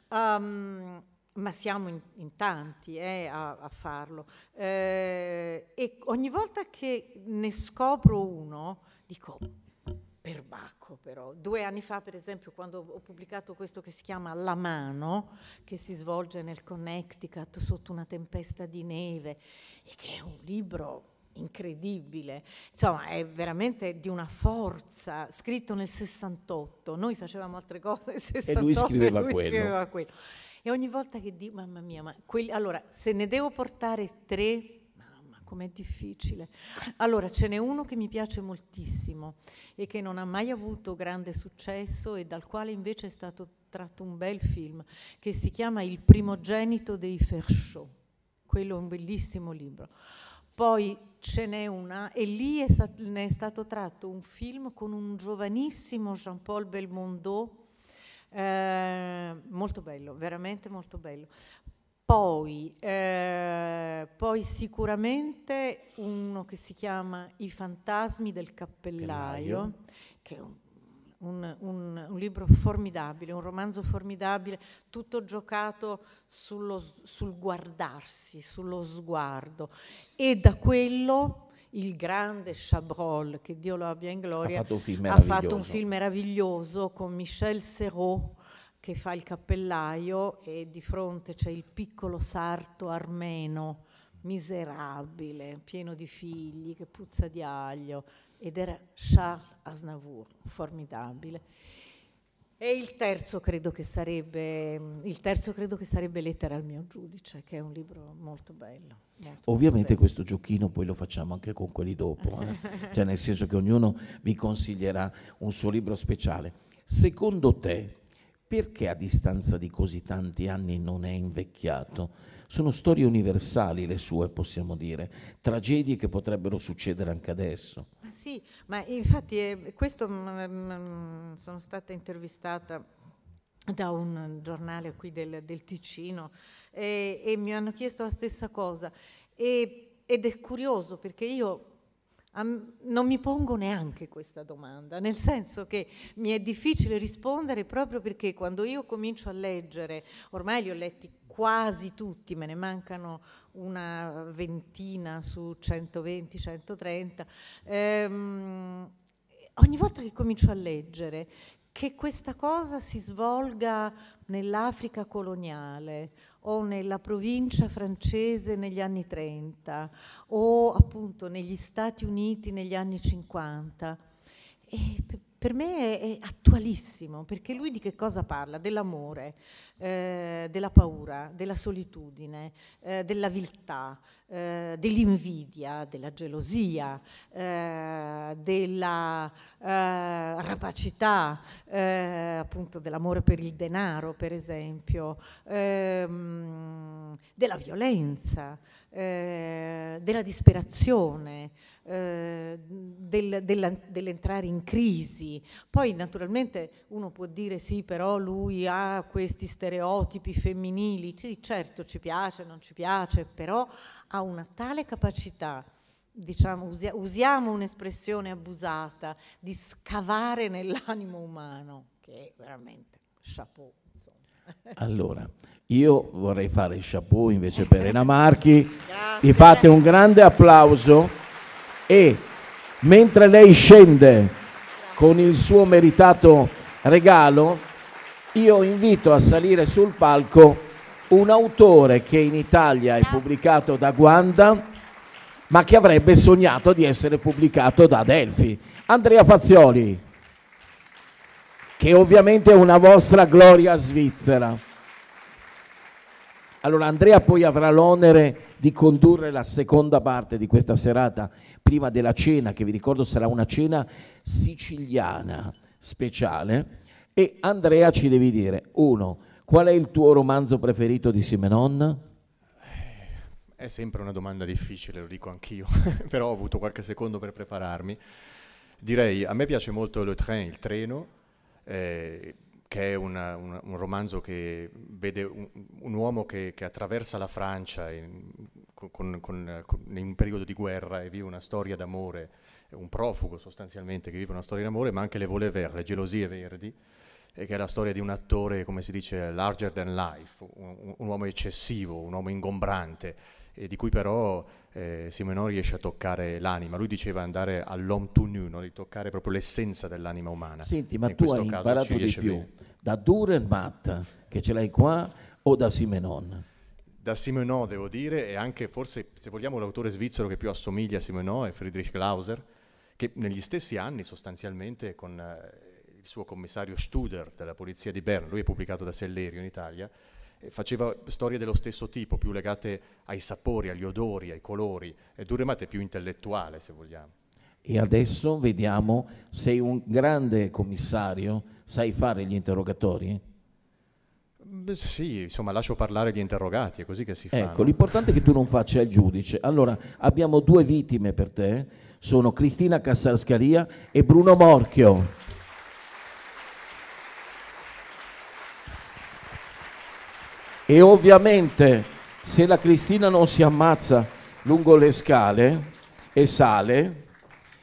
Um, ehm, ma siamo in, in tanti eh, a, a, farlo eh, e ogni volta che ne scopro uno dico perbacco però. Due anni fa, per esempio, quando ho pubblicato questo che si chiama La mano, che si svolge nel Connecticut sotto una tempesta di neve e che è un libro incredibile, insomma è veramente di una forza, scritto nel 68, noi facevamo altre cose nel 68 e lui scriveva, e lui quello. scriveva quello. E ogni volta che dico, mamma mia, ma quelli, allora se ne devo portare tre mamma com'è difficile. Allora, ce n'è uno che mi piace moltissimo e che non ha mai avuto grande successo e dal quale invece è stato tratto un bel film, che si chiama Il primogenito dei Ferchot. Quello è un bellissimo libro. Poi ce n'è una e lì è stat- ne è stato tratto un film con un giovanissimo Jean-Paul Belmondo, eh, molto bello, veramente molto bello. Poi, eh, poi, sicuramente uno che si chiama I fantasmi del cappellaio, Pellaio. che è un un, un, un, libro formidabile, un romanzo formidabile, tutto giocato sullo, sul guardarsi, sullo sguardo. E da quello il grande Chabrol, che Dio lo abbia in gloria, ha fatto un film, ha fatto un film meraviglioso con Michel Serrault che fa il cappellaio e di fronte c'è il piccolo sarto armeno miserabile, pieno di figli, che puzza di aglio, ed era Charles Aznavour, formidabile. E il terzo credo che sarebbe, il terzo credo che sarebbe Lettera al mio giudice, che è un libro molto bello. Molto Ovviamente molto bello. questo giochino poi lo facciamo anche con quelli dopo, eh? (laughs) cioè nel senso che ognuno vi consiglierà un suo libro speciale. Secondo te, perché a distanza di così tanti anni non è invecchiato? Sono storie universali le sue, possiamo dire, tragedie che potrebbero succedere anche adesso. Ma sì, ma infatti eh, questo mh, mm, mh, mm, mm, sono stata intervistata da un giornale qui del, del Ticino eh, e mi hanno chiesto la stessa cosa e, ed è curioso perché io am, non mi pongo neanche questa domanda, nel senso che mi è difficile rispondere proprio perché quando io comincio a leggere, ormai li ho letti quasi tutti, me ne mancano una ventina su 120, 130. Ehm, ogni volta che comincio a leggere che questa cosa si svolga nell'Africa coloniale o nella provincia francese negli anni 30 o appunto negli Stati Uniti negli anni 50. E per me è, attualissimo, perché lui di che cosa parla? Dell'amore, eh, della paura, della solitudine, eh, della viltà, eh, dell'invidia, della gelosia, eh, della eh, rapacità, eh, appunto dell'amore per il denaro, per esempio, ehm, della violenza, eh, della disperazione, eh, del, del, dell'entrare in crisi. Poi naturalmente uno può dire sì, però lui ha questi stereotipi femminili, sì certo ci piace, non ci piace, però ha una tale capacità, diciamo, usiamo un'espressione abusata, di scavare nell'animo umano, che è veramente chapeau. Insomma. Allora, io vorrei fare il chapeau invece per Elena (laughs) Marchi. Gli fate un grande applauso e mentre lei scende con il suo meritato regalo, io invito a salire sul palco un autore che in Italia è pubblicato da Guanda ma che avrebbe sognato di essere pubblicato da Delphi. Andrea Fazzioli, che ovviamente è una vostra gloria svizzera. Allora Andrea poi avrà l'onere di condurre la seconda parte di questa serata, prima della cena, che vi ricordo sarà una cena siciliana speciale, e Andrea ci devi dire, uno, Qual è il tuo romanzo preferito di Simenon? È sempre una domanda difficile, lo dico anch'io, (laughs) però ho avuto qualche secondo per prepararmi. Direi, a me piace molto Le Train, il treno, eh, che è una, un, un, romanzo che vede un, un uomo che, che, attraversa la Francia in, con, con, con, in un periodo di guerra e vive una storia d'amore, un profugo sostanzialmente che vive una storia d'amore, ma anche le vole vere, le gelosie verdi, che è la storia di un attore, come si dice, larger than life, un, un uomo eccessivo, un uomo ingombrante, di cui però eh, Simenon riesce a toccare l'anima. Lui diceva andare all'homme to nu, no? di toccare proprio l'essenza dell'anima umana. Senti, ma In tu hai imparato di più bene. da Dürrenmatt, che ce l'hai qua, o da Simenon? da Simenon, devo dire, e anche forse, se vogliamo, l'autore svizzero che più assomiglia a Simenon è Friedrich Klauser, che negli stessi anni sostanzialmente con eh, il suo commissario Studer della polizia di Berna, lui è pubblicato da Sellerio in Italia, faceva storie dello stesso tipo, più legate ai sapori, agli odori, ai colori, e Duremat è più intellettuale se vogliamo. E adesso vediamo, sei un grande commissario, sai fare gli interrogatori? Beh, sì, insomma, lascio parlare gli interrogati, è così che si fa. Ecco, l'importante è che tu non faccia il giudice. Allora, abbiamo due vittime per te, sono Cristina Cassarscaria e Bruno Morchio. e ovviamente se la Cristina non si ammazza lungo le scale e sale,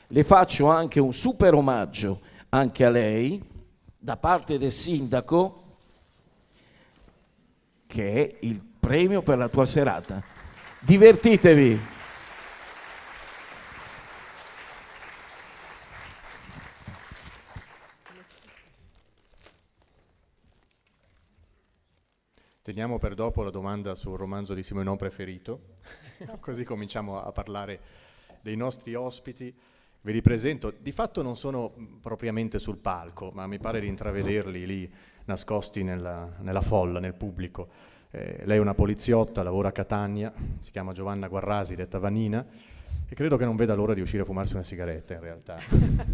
le faccio anche un super omaggio anche a lei da parte del sindaco che è il premio per la tua serata. Divertitevi! Teniamo per dopo la domanda sul romanzo di Simonon preferito, (laughs) così cominciamo a parlare dei nostri ospiti. Ve li presento, di fatto non sono propriamente sul palco, ma mi pare di intravederli lì nascosti nella, nella folla, nel pubblico. Eh, lei è una poliziotta, lavora a Catania, si chiama Giovanna Guarrasi, detta Vanina, e credo che non veda l'ora di uscire a fumarsi una sigaretta in realtà. (laughs)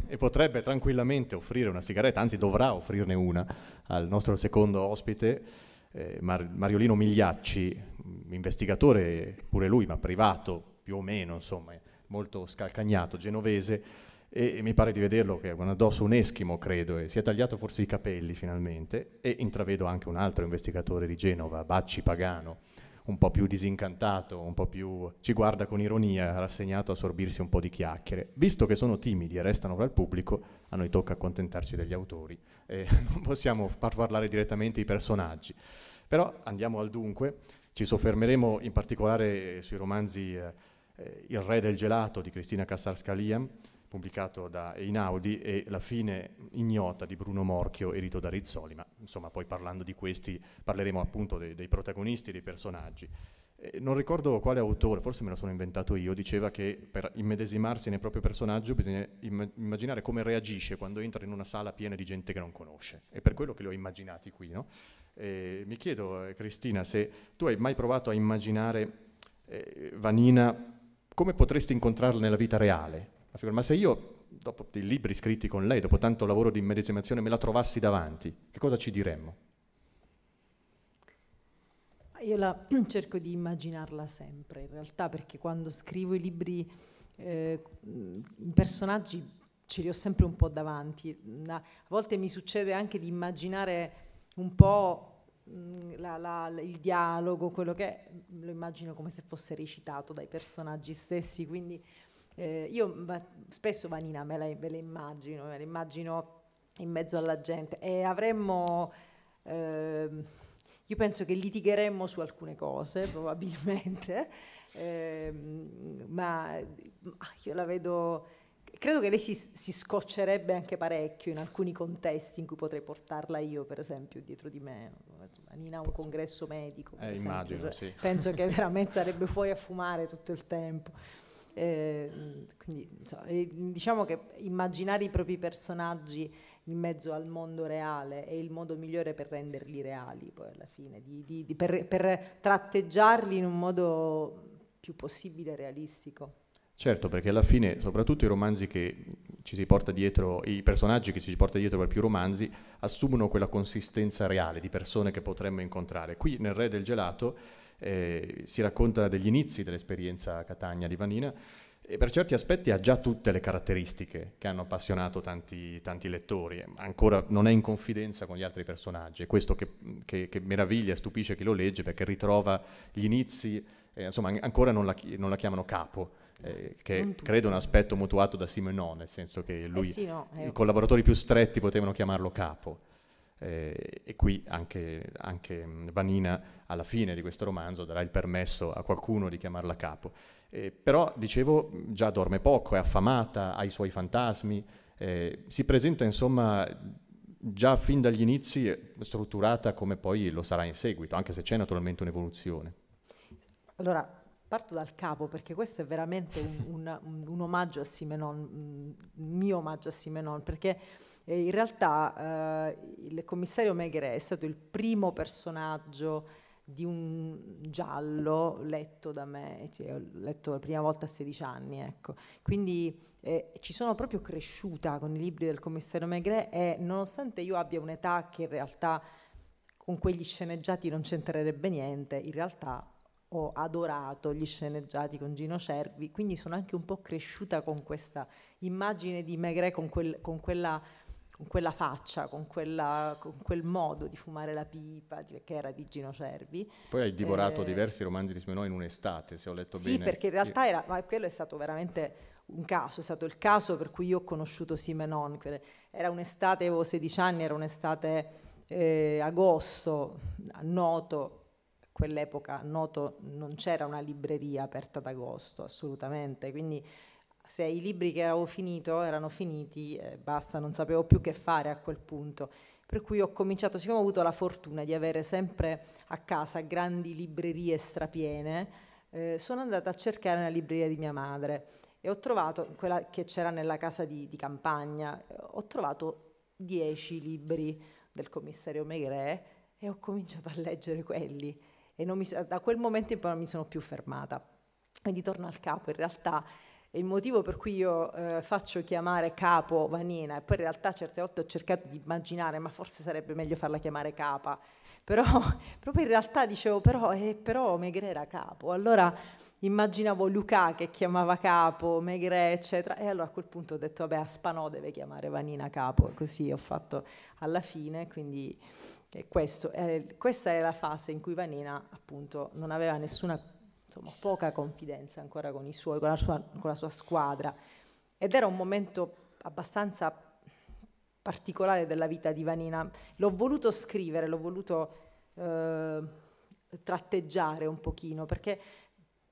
e potrebbe tranquillamente offrire una sigaretta, anzi dovrà offrirne una al nostro secondo ospite, eh, Mar- Mariolino Migliacci, investigatore pure lui, ma privato più o meno, insomma, molto scalcagnato, genovese, e, e mi pare di vederlo che ha addosso un eschimo, credo, e si è tagliato forse i capelli finalmente, e intravedo anche un altro investigatore di Genova, Bacci Pagano, un po' più disincantato, un po' più ci guarda con ironia, rassegnato a sorbirsi un po' di chiacchiere. Visto che sono timidi e restano fra il pubblico, a noi tocca accontentarci degli autori, eh, (laughs) non possiamo far parlare direttamente i personaggi. Però andiamo al dunque, ci soffermeremo in particolare eh, sui romanzi eh, eh, Il re del gelato di Cristina Cassarscaliam, pubblicato da Einaudi, e La fine ignota di Bruno Morchio, edito da Rizzoli, ma insomma poi parlando di questi parleremo appunto dei, dei protagonisti, dei personaggi. Eh, non ricordo quale autore, forse me lo sono inventato io, diceva che per immedesimarsi nel proprio personaggio bisogna immaginare come reagisce quando entra in una sala piena di gente che non conosce. È per quello che li ho immaginati qui, no? Eh, mi chiedo, eh, Cristina, se tu hai mai provato a immaginare eh, Vanina come potresti incontrarla nella vita reale? Ma se io, dopo dei libri scritti con lei, dopo tanto lavoro di immedesimazione, me la trovassi davanti, che cosa ci diremmo? Io la, (clears throat) cerco di immaginarla sempre, in realtà, perché quando scrivo i libri, eh, i personaggi ce li ho sempre un po' davanti. A volte mi succede anche di immaginare un po' mm, la, la, il dialogo, quello che mm, lo immagino come se fosse recitato dai personaggi stessi, quindi eh, io ma, spesso Vanina me la, me la, immagino, me la immagino in mezzo alla gente e avremmo, eh, io penso che litigheremmo su alcune cose probabilmente, (laughs) eh, ma, ma io la vedo credo che lei si, si, scoccerebbe anche parecchio in alcuni contesti in cui potrei portarla io, per esempio, dietro di me, Nina a un congresso medico. Eh, esempio, immagino, cioè, sì. Penso che (laughs) veramente sarebbe fuori a fumare tutto il tempo. Eh, quindi insomma, diciamo che immaginare i propri personaggi in mezzo al mondo reale è il modo migliore per renderli reali poi alla fine, di, di, di per, per tratteggiarli in un modo più possibile realistico. Certo, perché alla fine, soprattutto i romanzi che ci si porta dietro, i personaggi che ci si porta dietro per più romanzi, assumono quella consistenza reale di persone che potremmo incontrare. Qui nel Re del Gelato eh, si racconta degli inizi dell'esperienza Catania di Vanina e per certi aspetti ha già tutte le caratteristiche che hanno appassionato tanti, tanti lettori, ancora non è in confidenza con gli altri personaggi, è questo che, che, che meraviglia e stupisce chi lo legge perché ritrova gli inizi, eh, insomma ancora non la, non la chiamano capo eh, eh, che credo un aspetto mutuato da Simenon, nel senso che eh lui, eh sì, no, i collaboratori più stretti potevano chiamarlo capo. Eh, e qui anche, anche, Vanina alla fine di questo romanzo darà il permesso a qualcuno di chiamarla capo. Eh, però, dicevo, già dorme poco, è affamata, ha i suoi fantasmi, eh, si presenta insomma già fin dagli inizi strutturata come poi lo sarà in seguito, anche se c'è naturalmente un'evoluzione. Allora, Parto dal capo perché questo è veramente un, un, un omaggio a Simenon, un mio omaggio a Simenon, perché eh, in realtà eh, il commissario Meghere è stato il primo personaggio di un giallo letto da me, cioè, ho letto la prima volta a 16 anni, ecco. Quindi eh, ci sono proprio cresciuta con i libri del commissario Megre e nonostante io abbia un'età che in realtà con quegli sceneggiati non c'entrerebbe niente, in realtà ho adorato gli sceneggiati con Gino Cervi, quindi sono anche un po' cresciuta con questa immagine di Maigret con, quel, con, quella, con quella, faccia, con, quella, con, quel modo di fumare la pipa di, che era di Gino Cervi. Poi hai divorato eh, diversi romanzi di Smenò in un'estate, se ho letto sì, bene. Sì, perché in realtà era, ma quello è stato veramente un caso, è stato il caso per cui io ho conosciuto Simenon, era un'estate, avevo 16 anni, era un'estate eh, agosto, Noto, quell'epoca noto non c'era una libreria aperta ad agosto, assolutamente, quindi se i libri che avevo finito erano finiti, eh, basta, non sapevo più che fare a quel punto. Per cui ho cominciato, siccome ho avuto la fortuna di avere sempre a casa grandi librerie strapiene, eh, sono andata a cercare una libreria di mia madre e ho trovato, quella che c'era nella casa di, di campagna, ho trovato dieci libri del commissario Maigret e ho cominciato a leggere quelli e mi, da quel momento in poi non mi sono più fermata. Quindi torno al capo, in realtà il motivo per cui io eh, faccio chiamare capo Vanina e poi in realtà certe volte ho cercato di immaginare ma forse sarebbe meglio farla chiamare capa però (laughs) proprio in realtà dicevo però, eh, però Megre era capo allora immaginavo Luca che chiamava capo Megre eccetera e allora a quel punto ho detto vabbè Aspanò deve chiamare Vanina capo e così ho fatto alla fine quindi e questo, eh, questa è la fase in cui Vanina appunto non aveva nessuna, insomma, poca confidenza ancora con i suoi, con la, sua, con la sua squadra. Ed era un momento abbastanza particolare della vita di Vanina. L'ho voluto scrivere, l'ho voluto eh, tratteggiare un pochino, perché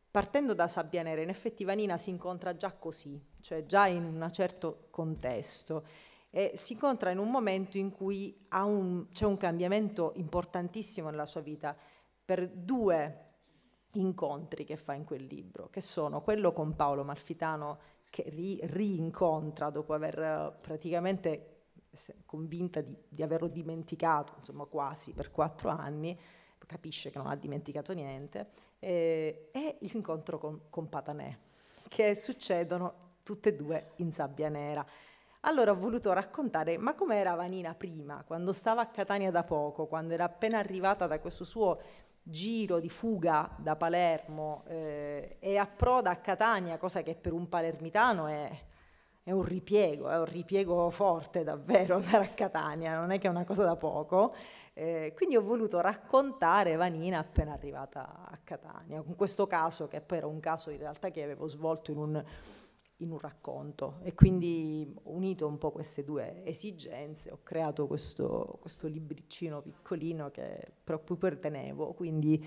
partendo da Sabbia Nera, in effetti Vanina si incontra già così, cioè già in un certo contesto eh, si incontra in un momento in cui un, c'è un cambiamento importantissimo nella sua vita per due incontri che fa in quel libro, che sono quello con Paolo Malfitano che ri, rincontra dopo aver eh, praticamente convinta di, di, averlo dimenticato, insomma quasi per quattro anni, capisce che non ha dimenticato niente, eh, e l'incontro con, con Patanè, che succedono tutte e due in sabbia nera. Allora ho voluto raccontare ma com'era Vanina prima, quando stava a Catania da poco, quando era appena arrivata da questo suo giro di fuga da Palermo eh, e approda a Catania, cosa che per un palermitano è, è un ripiego, è un ripiego forte davvero (laughs) andare a Catania, non è che è una cosa da poco. Eh, quindi ho voluto raccontare Vanina appena arrivata a Catania, con questo caso che poi era un caso in realtà che avevo svolto in un in un racconto e quindi unito un po' queste due esigenze ho creato questo, questo libricino piccolino che proprio pertenevo, quindi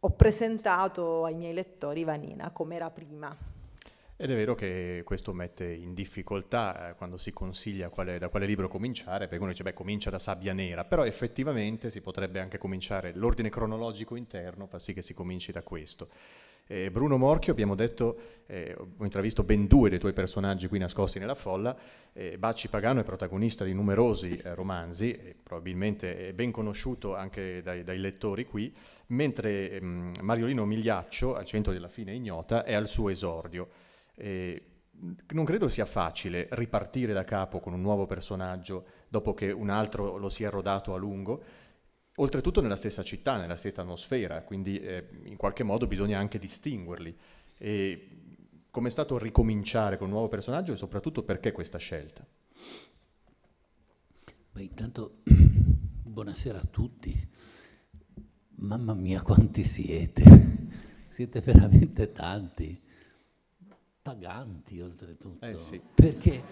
ho presentato ai miei lettori Vanina come era prima. Ed è vero che questo mette in difficoltà eh, quando si consiglia quale, da quale libro cominciare, perché uno dice, beh, comincia da Sabbia Nera, però effettivamente si potrebbe anche cominciare l'ordine cronologico interno, fa sì che si cominci da questo. Eh, Bruno Morchio, abbiamo detto, eh, ho intravisto ben due dei tuoi personaggi qui nascosti nella folla. Eh, Bacci Pagano è protagonista di numerosi eh, romanzi, probabilmente è ben conosciuto anche dai, dai lettori qui, mentre ehm, Mariolino Migliaccio, al centro della fine ignota, è al suo esordio. non credo sia facile ripartire da capo con un nuovo personaggio dopo che un altro lo si è rodato a lungo oltretutto nella stessa città, nella stessa atmosfera, quindi eh, in qualche modo bisogna anche distinguerli. E com'è stato ricominciare con un nuovo personaggio e soprattutto perché questa scelta? Beh, intanto (clears throat) buonasera a tutti. Mamma mia, quanti siete! (laughs) siete veramente tanti, paganti oltretutto. Eh sì. Perché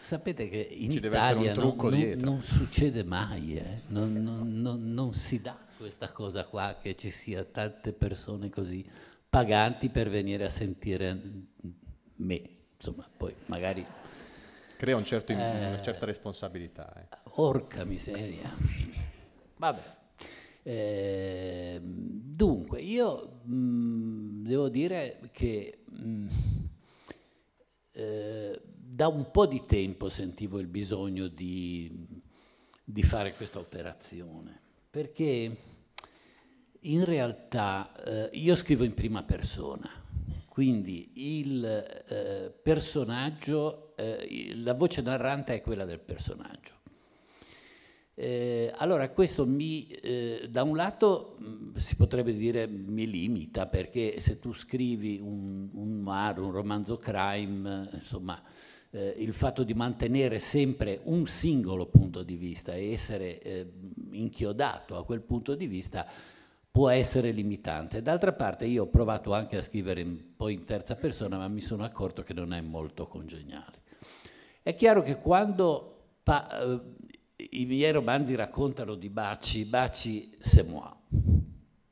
Sapete che in Italia Ci Italia non, non, non, succede mai, eh? non, non, si dà questa cosa qua che ci sia tante persone così paganti per venire a sentire me, insomma, poi magari... Crea un certo, eh, una certa responsabilità. Eh. Orca miseria. Vabbè. Eh, dunque, io mh, mm, devo dire che mh, mm, eh, da un po' di tempo sentivo il bisogno di, di fare questa operazione, perché in realtà eh, io scrivo in prima persona, quindi il eh, personaggio, eh, la voce narrante è quella del personaggio. Eh, allora questo mi, eh, da un lato mm, si potrebbe dire mi limita perché se tu scrivi un, un noir, un romanzo crime, insomma eh, il fatto di mantenere sempre un singolo punto di vista e essere eh, inchiodato a quel punto di vista può essere limitante. D'altra parte io ho provato anche a scrivere un po' in terza persona ma mi sono accorto che non è molto congeniale. È chiaro che quando Pa- eh, i miei romanzi raccontano di baci, baci c'est moi,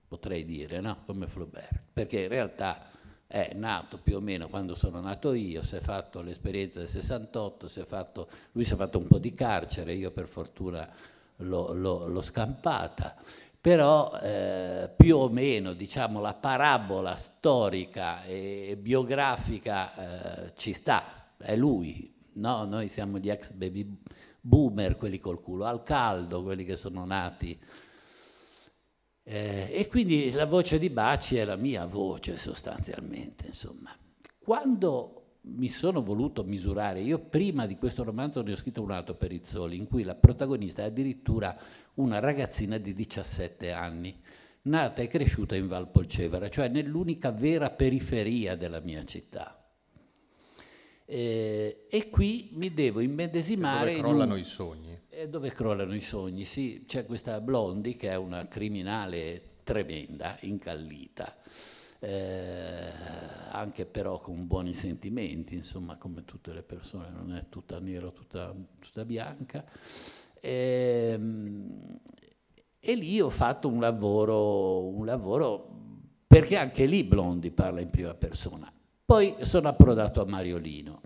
potrei dire, no? come Flaubert, perché in realtà è nato più o meno quando sono nato io, si è fatto l'esperienza del 68, si fatto, lui si è fatto un po' di carcere, io per fortuna l'ho, l'ho, l'ho scampata, però eh, più o meno diciamo, la parabola storica e biografica eh, ci sta, è lui, no? noi siamo gli ex baby boomer quelli col culo al caldo, quelli che sono nati. Eh, e quindi la voce di Baci è la mia voce sostanzialmente, insomma. Quando mi sono voluto misurare, io prima di questo romanzo ne ho scritto un altro per Izzoli, in cui la protagonista è addirittura una ragazzina di 17 anni, nata e cresciuta in Valpolcevera, cioè nell'unica vera periferia della mia città. Eh, e qui mi devo immedesimare. dove crollano un... i sogni. E dove crollano i sogni, sì. C'è questa Blondi che è una criminale tremenda, incallita, eh, anche però con buoni sentimenti, insomma, come tutte le persone, non è tutta nera, tutta, tutta bianca. Eh, e lì ho fatto un lavoro, un lavoro, perché anche lì Blondi parla in prima persona poi sono approdato a Mariolino.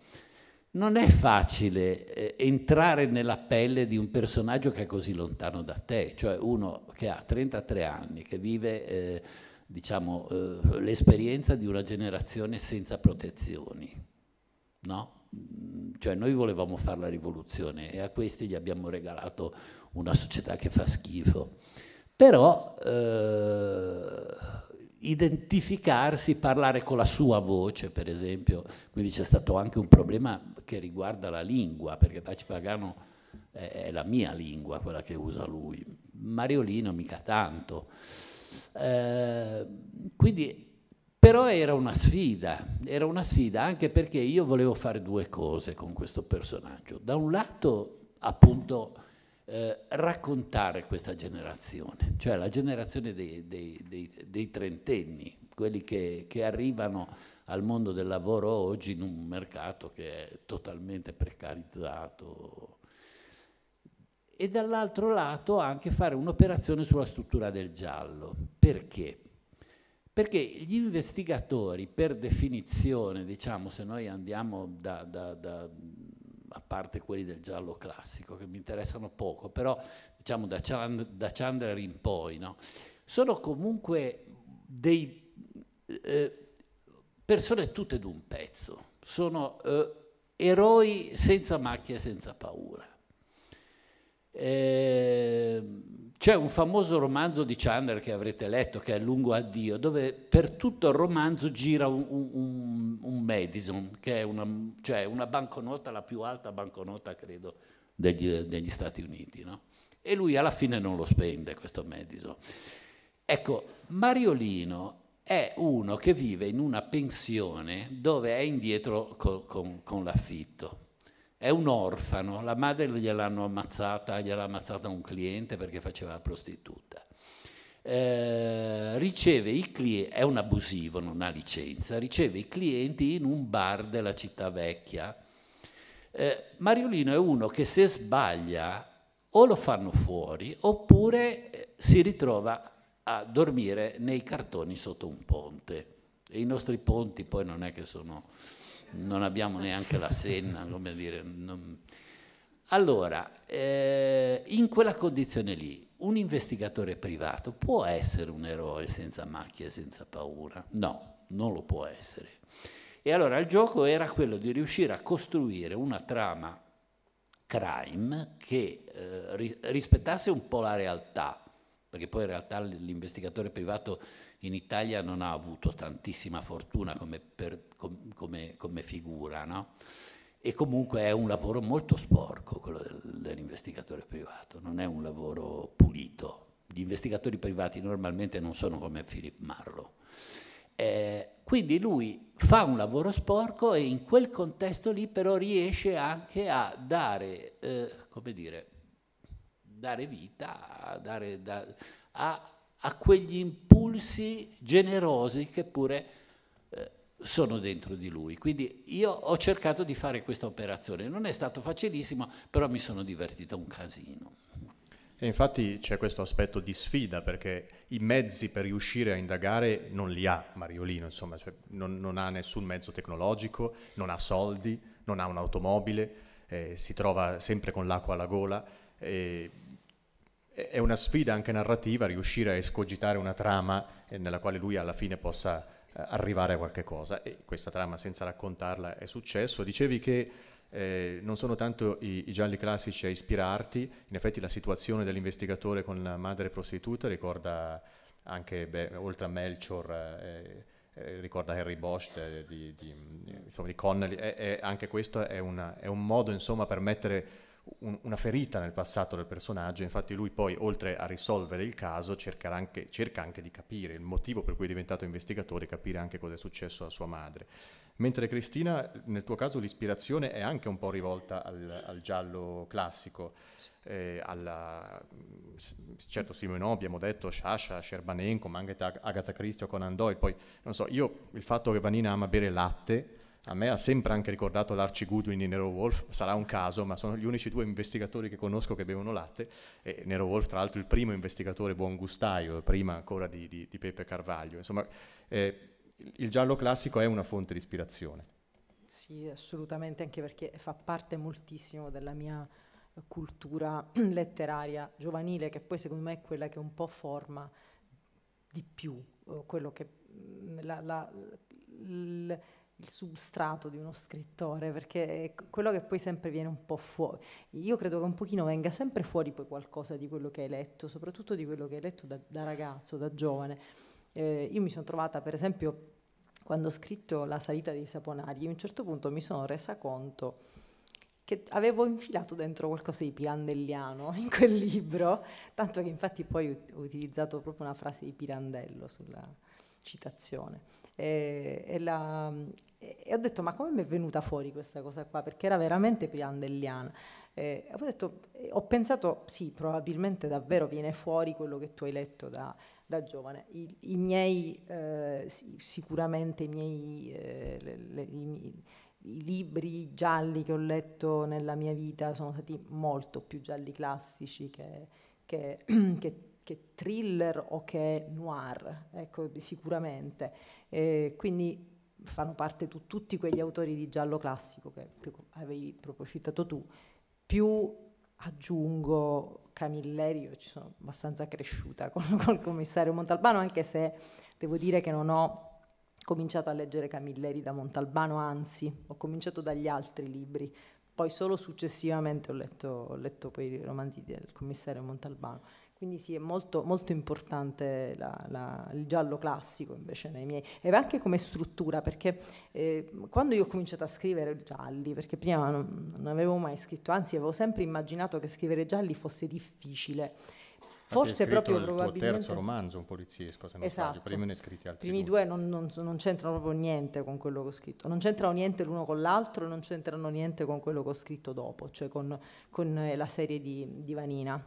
Non è facile eh, entrare nella pelle di un personaggio che è così lontano da te, cioè uno che ha 33 anni, che vive eh, diciamo, eh, l'esperienza di una generazione senza protezioni. No? Mm, cioè noi volevamo fare la rivoluzione e a questi gli abbiamo regalato una società che fa schifo. Però eh, identificarsi, parlare con la sua voce, per esempio. Quindi c'è stato anche un problema che riguarda la lingua, perché Paci Pagano è la mia lingua, quella che usa lui. Mariolino mica tanto. Eh, quindi, però era una sfida, era una sfida anche perché io volevo fare due cose con questo personaggio. Da un lato, appunto, eh, raccontare questa generazione, cioè la generazione dei, dei, dei, dei trentenni, quelli che, che, arrivano al mondo del lavoro oggi in un mercato che è totalmente precarizzato. E dall'altro lato anche fare un'operazione sulla struttura del giallo. Perché? Perché gli investigatori, per definizione, diciamo, se noi andiamo da, da, da a parte quelli del giallo classico, che mi interessano poco, però diciamo da, Chand- da Chandler in poi, no? sono comunque dei eh, persone tutte d'un pezzo, sono eh, eroi senza macchia e senza paura. Eh, c'è un famoso romanzo di Chandler che avrete letto, che è Lungo Addio, dove per tutto il romanzo gira un, un, un Madison, che è una, cioè una banconota, la più alta banconota, credo, degli, degli Stati Uniti. No? E lui alla fine non lo spende, questo Madison. Ecco, Mariolino è uno che vive in una pensione dove è indietro con, con, con l'affitto. È un orfano, la madre gliel'hanno ammazzata, gliel'ha ammazzata un cliente perché faceva la prostituta. Eh, riceve i clienti, è un abusivo, non ha licenza, riceve i clienti in un bar della città vecchia. Eh, Mariolino è uno che se sbaglia o lo fanno fuori oppure eh, si ritrova a dormire nei cartoni sotto un ponte. E I nostri ponti poi non è che sono, non abbiamo neanche la Senna, (laughs) come dire. Non... Allora, eh, in quella condizione lì, un investigatore privato può essere un eroe senza macchie, senza paura? No, non lo può essere. E allora il gioco era quello di riuscire a costruire una trama crime che eh, rispettasse un po' la realtà, perché poi in realtà l'investigatore privato in Italia non ha avuto tantissima fortuna come, per, com, come, come figura, no? e comunque è un lavoro molto sporco quello dell'investigatore privato, non è un lavoro pulito. Gli investigatori privati normalmente non sono come Philip Marlowe. Eh, quindi lui fa un lavoro sporco e in quel contesto lì però riesce anche a dare, eh, come dire, dare vita, a, dare, da, a, a quegli impulsi generosi che pure sono dentro di lui. Quindi io ho cercato di fare questa operazione. Non è stato facilissimo, però mi sono divertito un casino. E infatti c'è questo aspetto di sfida perché i mezzi per riuscire a indagare non li ha Mariolino, insomma, cioè non, non, ha nessun mezzo tecnologico, non ha soldi, non ha un'automobile, eh, si trova sempre con l'acqua alla gola. Eh, è una sfida anche narrativa riuscire a escogitare una trama eh, nella quale lui alla fine possa arrivare a qualche cosa e questa trama senza raccontarla è successo. Dicevi che eh, non sono tanto i, i, gialli classici a ispirarti, in effetti la situazione dell'investigatore con la madre prostituta ricorda anche, beh, oltre a Melchior eh, eh, ricorda Harry Bosch di, eh, di, di, insomma, di Connelly, è, è, anche questo è, una, è un modo insomma, per mettere un, una ferita nel passato del personaggio, infatti lui poi oltre a risolvere il caso anche, cerca anche di capire il motivo per cui è diventato investigatore, capire anche cosa è successo a sua madre. Mentre Cristina, nel tuo caso l'ispirazione è anche un po' rivolta al, al giallo classico, eh, alla, certo Simonò abbiamo detto, Sciascia, Scerbanenko, ma anche Agatha Christie o Conan Doyle, poi non so, io il fatto che Vanina ama bere latte a me ha sempre anche ricordato l'Archie Goodwin di Nero Wolf, sarà un caso, ma sono gli unici due investigatori che conosco che bevono latte, e Nero Wolf tra l'altro il primo investigatore buon gustaio, prima ancora di, di, di Pepe Carvaglio, insomma eh, il giallo classico è una fonte di ispirazione. Sì, assolutamente, anche perché fa parte moltissimo della mia cultura letteraria giovanile, che poi secondo me è quella che un po' forma di più, eh, quello che mm, la, la, l, il substrato di uno scrittore, perché è quello che poi sempre viene un po' fuori. Io credo che un pochino venga sempre fuori poi qualcosa di quello che hai letto, soprattutto di quello che hai letto da, da ragazzo, da giovane. Eh, io mi sono trovata, per esempio, quando ho scritto La salita dei saponari, a un certo punto mi sono resa conto che avevo infilato dentro qualcosa di pirandelliano (laughs) in quel libro, tanto che infatti poi ho utilizzato proprio una frase di Pirandello sulla citazione. E, e, la, e ho detto, ma come mi è venuta fuori questa cosa qua? Perché era veramente pirandelliana. Eh, ho, detto, ho, pensato, sì, probabilmente davvero viene fuori quello che tu hai letto da, da giovane. I, i miei, eh, sicuramente i miei, eh, le, le, i, i libri gialli che ho letto nella mia vita sono stati molto più gialli classici che, che, (clears throat) che che thriller o che noir, ecco, sicuramente. Eh, quindi fanno parte tu, tutti quegli autori di giallo classico che avevi proprio citato tu, più aggiungo Camilleri, io ci sono abbastanza cresciuta (laughs) con, con il commissario Montalbano, anche se devo dire che non ho cominciato a leggere Camilleri da Montalbano, anzi ho cominciato dagli altri libri, poi solo successivamente ho letto, ho letto poi i romanzi del commissario Montalbano. Quindi sì, è molto, molto importante la, la, il giallo classico invece nei miei, e anche come struttura, perché eh, quando io ho cominciato a scrivere gialli, perché prima non, non avevo mai scritto, anzi avevo sempre immaginato che scrivere gialli fosse difficile, forse proprio il probabilmente... Il tuo terzo romanzo, un poliziesco, se non esatto. sbaglio, prima ne hai scritti altri I primi due. due non, non, non, c'entrano proprio niente con quello che ho scritto, non c'entrano niente l'uno con l'altro, non c'entrano niente con quello che ho scritto dopo, cioè con, con eh, la serie di, di Vanina.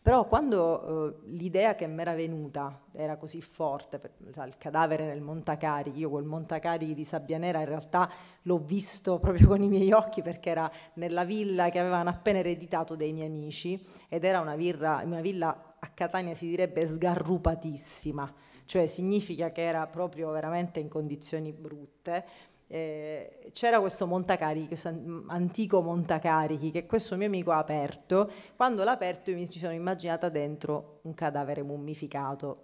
Però quando eh, l'idea che mi era venuta era così forte, per, sa, il cadavere nel Montacari, io quel Montacari di Sabbia Nera in realtà l'ho visto (laughs) proprio con i miei occhi perché era nella villa che avevano appena ereditato dei miei amici ed era una, virra, una villa a Catania si direbbe sgarrupatissima, cioè significa che era proprio veramente in condizioni brutte eh, c'era questo montacarichi, questo mm, antico montacarichi che questo mio amico ha aperto. Quando l'ha aperto io mi ci sono immaginata dentro un cadavere mummificato.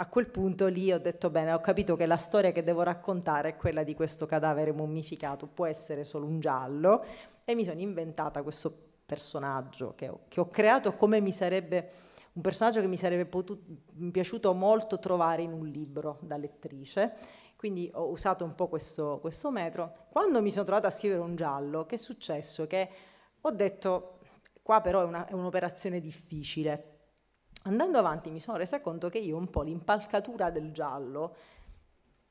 A quel punto lì ho detto bene, ho capito che la storia che devo raccontare è quella di questo cadavere mummificato, può essere solo un giallo e mi sono inventata questo personaggio che ho, che ho creato come mi sarebbe un personaggio che mi sarebbe potuto, piaciuto molto trovare in un libro da lettrice quindi ho usato un po' questo, questo metro. Quando mi sono trovata a scrivere un giallo, che è successo? Che ho detto, qua però è, una, è un'operazione difficile. Andando avanti mi sono resa conto che io un po' l'impalcatura del giallo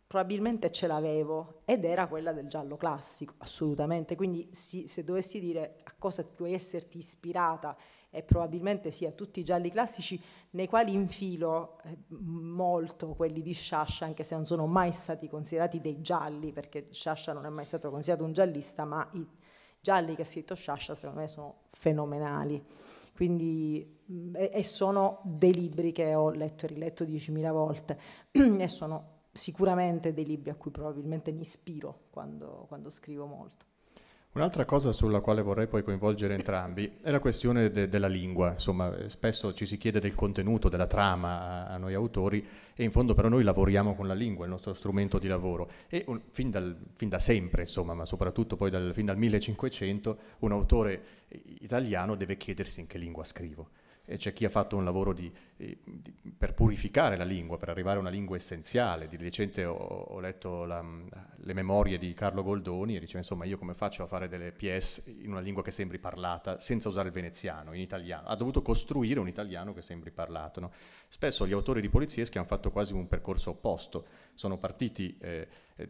probabilmente ce l'avevo ed era quella del giallo classico, assolutamente. Quindi sì, se dovessi dire a cosa puoi esserti ispirata e probabilmente sì a tutti i gialli classici, nei quali infilo eh, molto quelli di Sciascia, anche se non sono mai stati considerati dei gialli, perché Sciascia non è mai stato considerato un giallista, ma i gialli che ha scritto Sciascia secondo me sono fenomenali. Quindi, mm, e sono dei libri che ho letto e riletto 10.000 volte (clears throat) e sono sicuramente dei libri a cui probabilmente mi ispiro quando, quando scrivo molto. Un'altra cosa sulla quale vorrei poi coinvolgere entrambi è la questione de- della lingua, insomma spesso ci si chiede del contenuto, della trama a noi autori e in fondo però noi lavoriamo con la lingua, il nostro strumento di lavoro e un, fin, dal, fin, da sempre insomma, ma soprattutto poi dal, fin dal 1500 un autore italiano deve chiedersi in che lingua scrivo c'è chi ha fatto un lavoro di, di, per purificare la lingua, per arrivare a una lingua essenziale. Di recente ho, ho letto la, le memorie di Carlo Goldoni e diceva insomma io come faccio a fare delle PS in una lingua che sembri parlata senza usare il veneziano, in italiano. Ha dovuto costruire un italiano che sembri parlato. No? Spesso gli autori di polizieschi hanno fatto quasi un percorso opposto, sono partiti... Eh, eh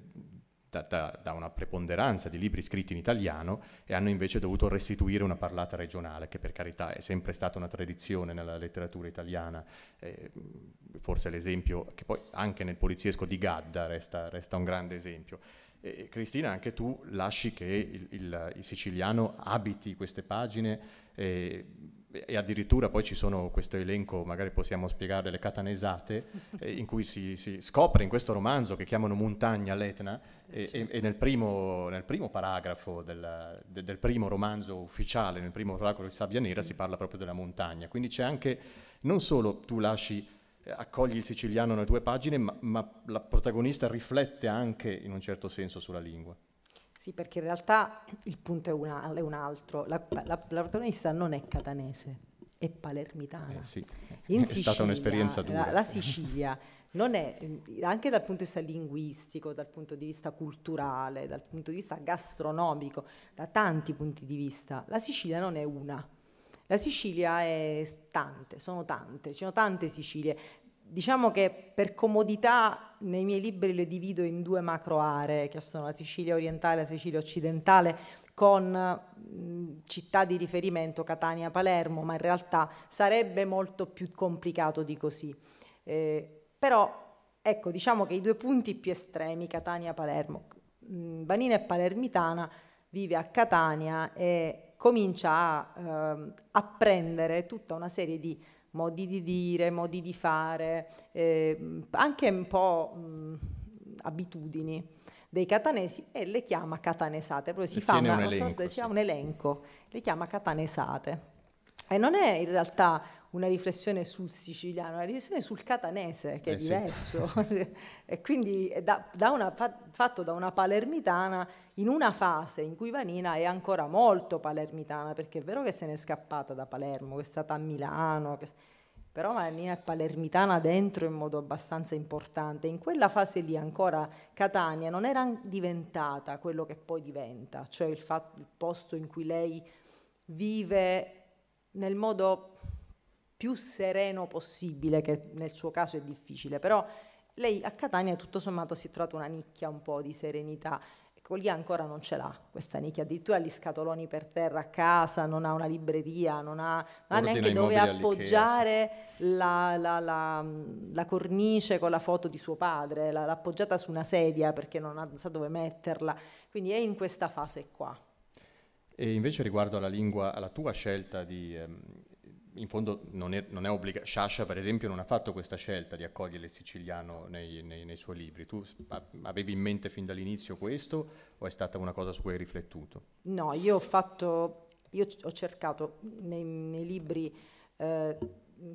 da, da, da, una preponderanza di libri scritti in italiano e hanno invece dovuto restituire una parlata regionale, che per carità è sempre stata una tradizione nella letteratura italiana, eh, forse l'esempio che poi anche nel poliziesco di Gadda resta, resta un grande esempio. E, Cristina, anche tu lasci che il, il, il siciliano abiti queste pagine. Eh, e addirittura poi ci sono questo elenco, magari possiamo spiegare le catanesate, (laughs) eh, in cui si, si, scopre in questo romanzo che chiamano Montagna l'Etna e, e, e nel, primo, nel, primo, paragrafo della, de, del primo romanzo ufficiale, nel primo paragrafo di Sabbia Nera, si parla proprio della montagna. Quindi c'è anche, non solo tu lasci, eh, accogli il siciliano nelle tue pagine, ma, ma la protagonista riflette anche in un certo senso sulla lingua. Sì, perché in realtà il punto è un, è un altro. La, la, la, protagonista non è catanese, è palermitana. Eh sì, In è Sicilia, stata un'esperienza dura. La, la Sicilia non è, anche dal punto di vista linguistico, dal punto di vista culturale, dal punto di vista gastronomico, da tanti punti di vista, la Sicilia non è una. La Sicilia è tante, sono tante, ci sono tante Sicilie diciamo che per comodità nei miei libri le divido in due macro aree, che sono la Sicilia orientale e la Sicilia occidentale, con mh, città di riferimento Catania, Palermo, ma in realtà sarebbe molto più complicato di così. Eh, però ecco, diciamo che i due punti più estremi, Catania Palermo, mh, Banina è palermitana, vive a Catania e comincia a eh, apprendere tutta una serie di modi di dire, modi di fare, eh, anche un po' mh, mm, abitudini dei catanesi e le chiama catanesate, proprio si e fa una, un, elenco, sorta, sì. un elenco, le chiama catanesate. E non è in realtà una riflessione sul siciliano, una riflessione sul catanese che è eh diverso. Sì. (laughs) e quindi eh, da, da una, fatto da una palermitana in una fase in cui Vanina è ancora molto palermitana, perché è vero che se n'è scappata da Palermo, che è stata a Milano, che, però Vanina è palermitana dentro in modo abbastanza importante. In quella fase lì ancora Catania non era diventata quello che poi diventa, cioè il, fatto, il posto in cui lei vive nel modo più sereno possibile, che nel suo caso è difficile, però lei a Catania tutto sommato si è trovata una nicchia un po' di serenità. Ecco, lì ancora non ce l'ha questa nicchia, addirittura gli scatoloni per terra a casa, non ha una libreria, non ha, non ha neanche dove appoggiare la, la, la, la, cornice con la foto di suo padre, l'ha appoggiata su una sedia perché non, ha, non sa dove metterla, quindi è in questa fase qua. E invece riguardo alla lingua, alla tua scelta di... Ehm in fondo non è, non è obbligato. Sciascia, per esempio, non ha fatto questa scelta di accogliere il siciliano nei, nei, nei suoi libri. Tu avevi in mente fin dall'inizio questo o è stata una cosa su cui hai riflettuto? No, io ho fatto, io ho cercato nei miei libri, eh,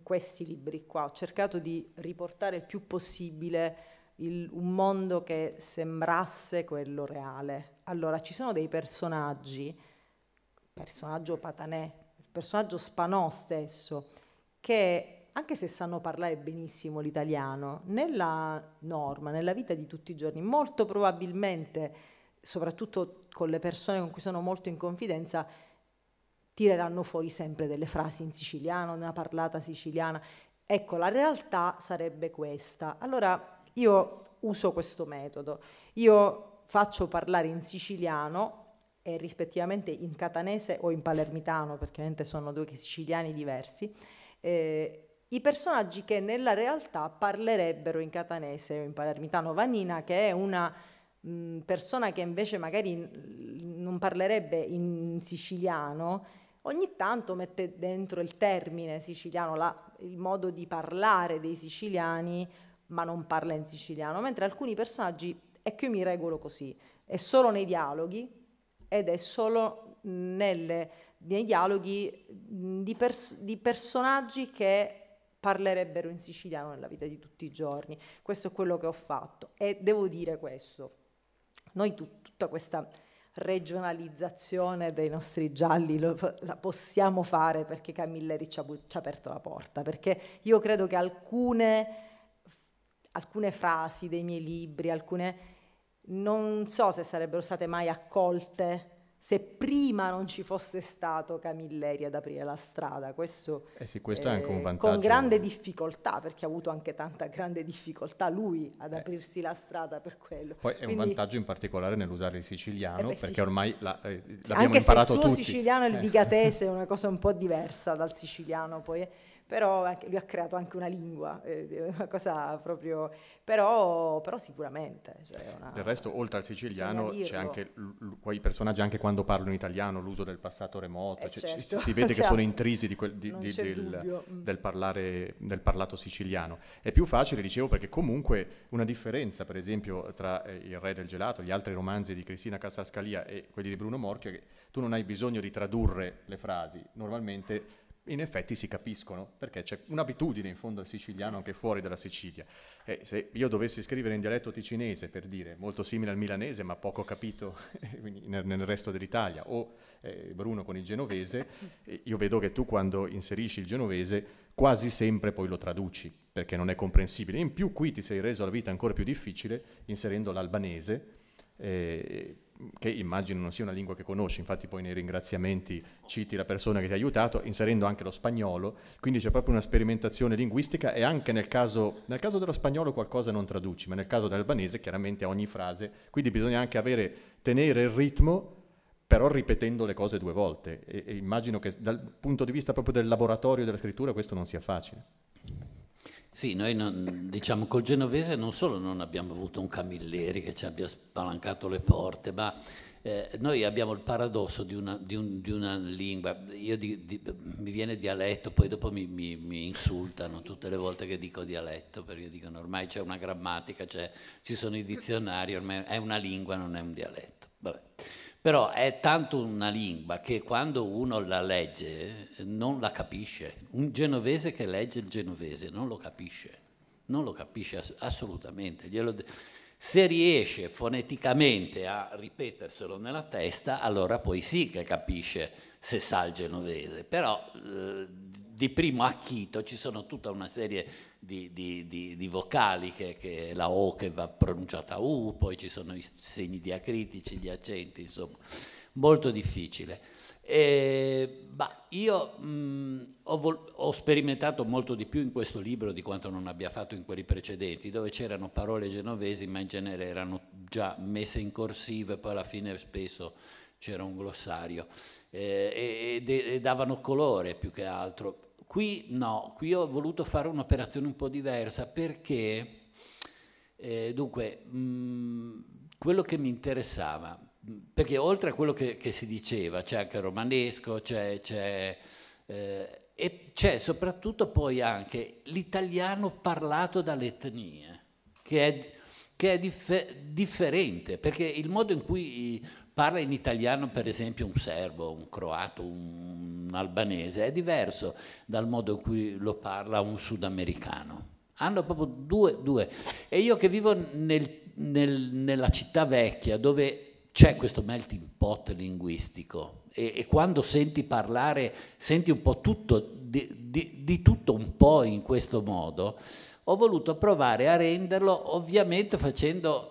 questi libri qua, ho cercato di riportare il più possibile il, un mondo che sembrasse quello reale. Allora, ci sono dei personaggi, personaggio Patanè personaggio Spanò stesso, che anche se sanno parlare benissimo l'italiano, nella norma, nella vita di tutti i giorni, molto probabilmente, soprattutto con le persone con cui sono molto in confidenza, tireranno fuori sempre delle frasi in siciliano, una parlata siciliana. Ecco, la realtà sarebbe questa. Allora io uso questo metodo. Io faccio parlare in siciliano e rispettivamente in catanese o in palermitano, perché ovviamente sono due siciliani diversi, eh, i personaggi che nella realtà parlerebbero in catanese o in palermitano. Vanina, che è una mh, mm, persona che invece magari non parlerebbe in siciliano, ogni tanto mette dentro il termine siciliano, la, il modo di parlare dei siciliani, ma non parla in siciliano, mentre alcuni personaggi, e qui mi regolo così, è solo nei dialoghi, ed è solo nelle, nei dialoghi di, pers di personaggi che parlerebbero in siciliano nella vita di tutti i giorni. Questo è quello che ho fatto e devo dire questo. Noi tut tutta questa regionalizzazione dei nostri gialli lo, la possiamo fare perché Camilleri ci ha, ci ha aperto la porta, perché io credo che alcune, alcune frasi dei miei libri, alcune non so se sarebbero state mai accolte se prima non ci fosse stato Camilleri ad aprire la strada. Questo, eh sì, questo eh, è anche un vantaggio. Con grande difficoltà, perché ha avuto anche tanta grande difficoltà lui ad eh. aprirsi la strada per quello. Poi Quindi, è un vantaggio in particolare nell'usare il siciliano, eh beh, perché sì. ormai la, eh, l'abbiamo anche imparato tutti. Anche se il siciliano e il eh. vigatese è (laughs) una cosa un po' diversa dal siciliano, poi però lui ha creato anche una lingua, eh, una cosa proprio, però, però sicuramente. Cioè una, Del resto, oltre al siciliano, c'è anche quei personaggi, anche quando parlano italiano, l'uso del passato remoto, eh, cioè, certo. si, si, vede (laughs) che cioè, sono intrisi di quel, di, di, del, mm. del, parlare, del parlato siciliano. È più facile, dicevo, perché comunque una differenza, per esempio, tra eh, Il re del gelato, gli altri romanzi di Cristina Casascalia e quelli di Bruno Morchio, è che tu non hai bisogno di tradurre le frasi, normalmente in effetti si capiscono, perché c'è un'abitudine in fondo al siciliano anche fuori dalla Sicilia. Eh, se io dovessi scrivere in dialetto ticinese, per dire, molto simile al milanese, ma poco capito (laughs) nel, nel, resto dell'Italia, o eh, Bruno con il genovese, eh, io vedo che tu quando inserisci il genovese quasi sempre poi lo traduci, perché non è comprensibile. In più qui ti sei reso la vita ancora più difficile inserendo l'albanese, eh, che immagino non sia una lingua che conosci, infatti poi nei ringraziamenti citi la persona che ti ha aiutato, inserendo anche lo spagnolo, quindi c'è proprio una sperimentazione linguistica e anche nel caso, nel caso dello spagnolo qualcosa non traduci, ma nel caso dell'albanese chiaramente ogni frase, quindi bisogna anche avere, tenere il ritmo però ripetendo le cose due volte e, e immagino che dal punto di vista proprio del laboratorio della scrittura questo non sia facile. Sì, noi non, diciamo col genovese non solo non abbiamo avuto un Camilleri che ci abbia spalancato le porte, ma eh, noi abbiamo il paradosso di una, di un, di una lingua, di, mi viene dialetto, poi dopo mi, mi, mi, insultano tutte le volte che dico dialetto, perché dicono ormai c'è una grammatica, c'è, ci sono i dizionari, ormai è una lingua, non è un dialetto. Vabbè. Però è tanto una lingua che quando uno la legge eh, non la capisce. Un genovese che legge il genovese non lo capisce, non lo capisce assolutamente. Se riesce foneticamente a ripeterselo nella testa, allora poi sì che capisce se sa il genovese, però eh, di primo acchito ci sono tutta una serie di di, di, di, di vocali, che, che, la O che va pronunciata U, poi ci sono i segni diacritici, gli accenti, insomma, molto difficile. E, bah, io mh, mm, ho, vol- ho, sperimentato molto di più in questo libro di quanto non abbia fatto in quelli precedenti, dove c'erano parole genovesi, ma in genere erano già messe in corsivo e poi alla fine spesso c'era un glossario eh, e, e, e davano colore più che altro Qui no, qui ho voluto fare un'operazione un po' diversa perché, eh, dunque, mh, mm, quello che mi interessava, mm, perché oltre a quello che, che si diceva, c'è anche il romanesco, c'è, c'è eh, e c'è soprattutto poi anche l'italiano parlato dalle etnie, che è, che è differ- differente, perché il modo in cui Parla in italiano per esempio un serbo, un croato, un albanese, è diverso dal modo in cui lo parla un sudamericano. Hanno proprio due, due. E io che vivo nel, nel, nella città vecchia dove c'è questo melting pot linguistico e, e quando senti parlare, senti un po' tutto, di, di, di tutto un po' in questo modo, ho voluto provare a renderlo ovviamente facendo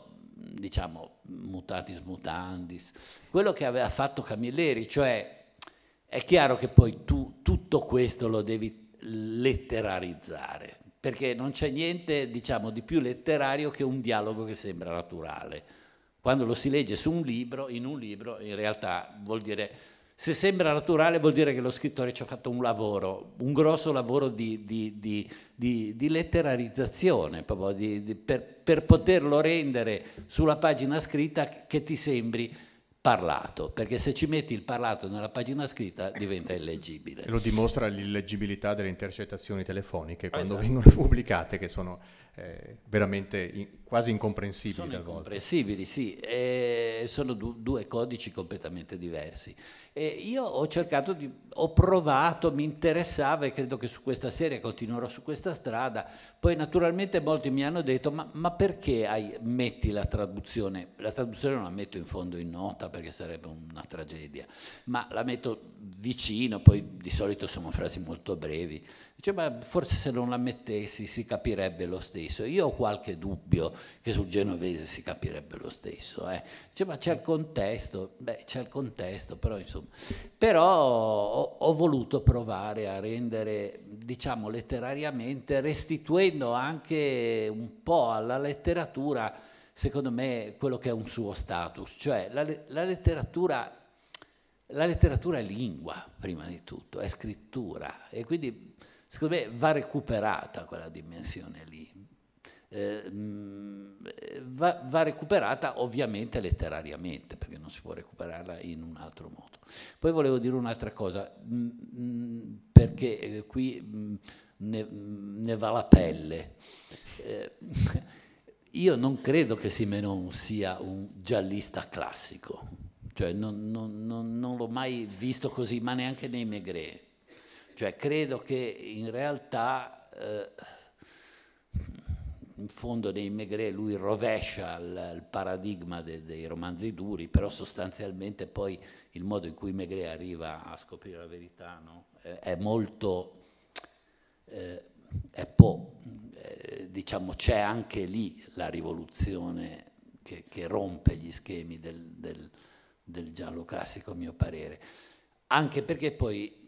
diciamo, mutatis mutandis, quello che aveva fatto Camilleri, cioè è chiaro che poi tu tutto questo lo devi letterarizzare, perché non c'è niente, diciamo, di più letterario che un dialogo che sembra naturale. Quando lo si legge su un libro, in un libro, in realtà vuol dire se sembra naturale vuol dire che lo scrittore ci ha fatto un lavoro, un grosso lavoro di, di, di, di, di letterarizzazione, proprio di, di, per, per poterlo rendere sulla pagina scritta che ti sembri parlato, perché se ci metti il parlato nella pagina scritta diventa illeggibile. Lo dimostra l'illeggibilità delle intercettazioni telefoniche quando esatto. vengono (laughs) pubblicate, che sono eh, veramente in, quasi incomprensibili. Sono incomprensibili, sì, eh, sono du- due codici completamente diversi. E io ho cercato di, ho provato, mi interessava e credo che su questa serie continuerò su questa strada. Poi naturalmente molti mi hanno detto, ma, ma perché hai, metti la traduzione? La traduzione non la metto in fondo in nota perché sarebbe una tragedia, ma la metto vicino, poi di solito sono frasi molto brevi Dice, ma forse se non la mettessi si capirebbe lo stesso. Io ho qualche dubbio che sul genovese si capirebbe lo stesso. Eh. Dice, ma c'è il contesto, beh c'è il contesto, però insomma. Però ho, ho voluto provare a rendere, diciamo letterariamente, restituendo anche un po' alla letteratura, secondo me, quello che è un suo status. Cioè la, la letteratura... La letteratura è lingua, prima di tutto, è scrittura e quindi secondo me va recuperata quella dimensione lì. Eh, va, va, recuperata ovviamente letterariamente perché non si può recuperarla in un altro modo. Poi volevo dire un'altra cosa mm, mm, perché eh, qui mm, ne, ne va la pelle. Eh, (laughs) io non credo che Simenon sia un giallista classico, cioè non, non, non, non l'ho mai visto così, ma neanche nei Maigret cioè, credo che in realtà, eh, in fondo nei Maigret, lui rovescia il, il paradigma de, dei romanzi duri, però sostanzialmente poi il modo in cui Maigret arriva a scoprire la verità no? è molto... Eh, è po', eh, diciamo, c'è anche lì la rivoluzione che, che rompe gli schemi del, del, del giallo classico, a mio parere. Anche perché poi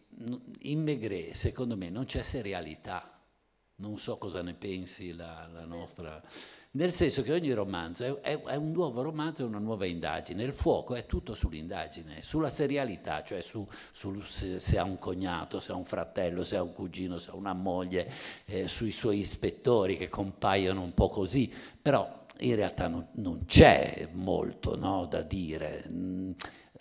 in Megre, secondo me, non c'è serialità. Non so cosa ne pensi la, la nostra... Nel senso che ogni romanzo è, è, è un nuovo romanzo, è una nuova indagine. Il fuoco è tutto sull'indagine, sulla serialità, cioè su, su se, se, ha un cognato, se ha un fratello, se ha un cugino, se ha una moglie, eh, sui suoi ispettori che compaiono un po' così. Però in realtà non, non c'è molto no, da dire mm,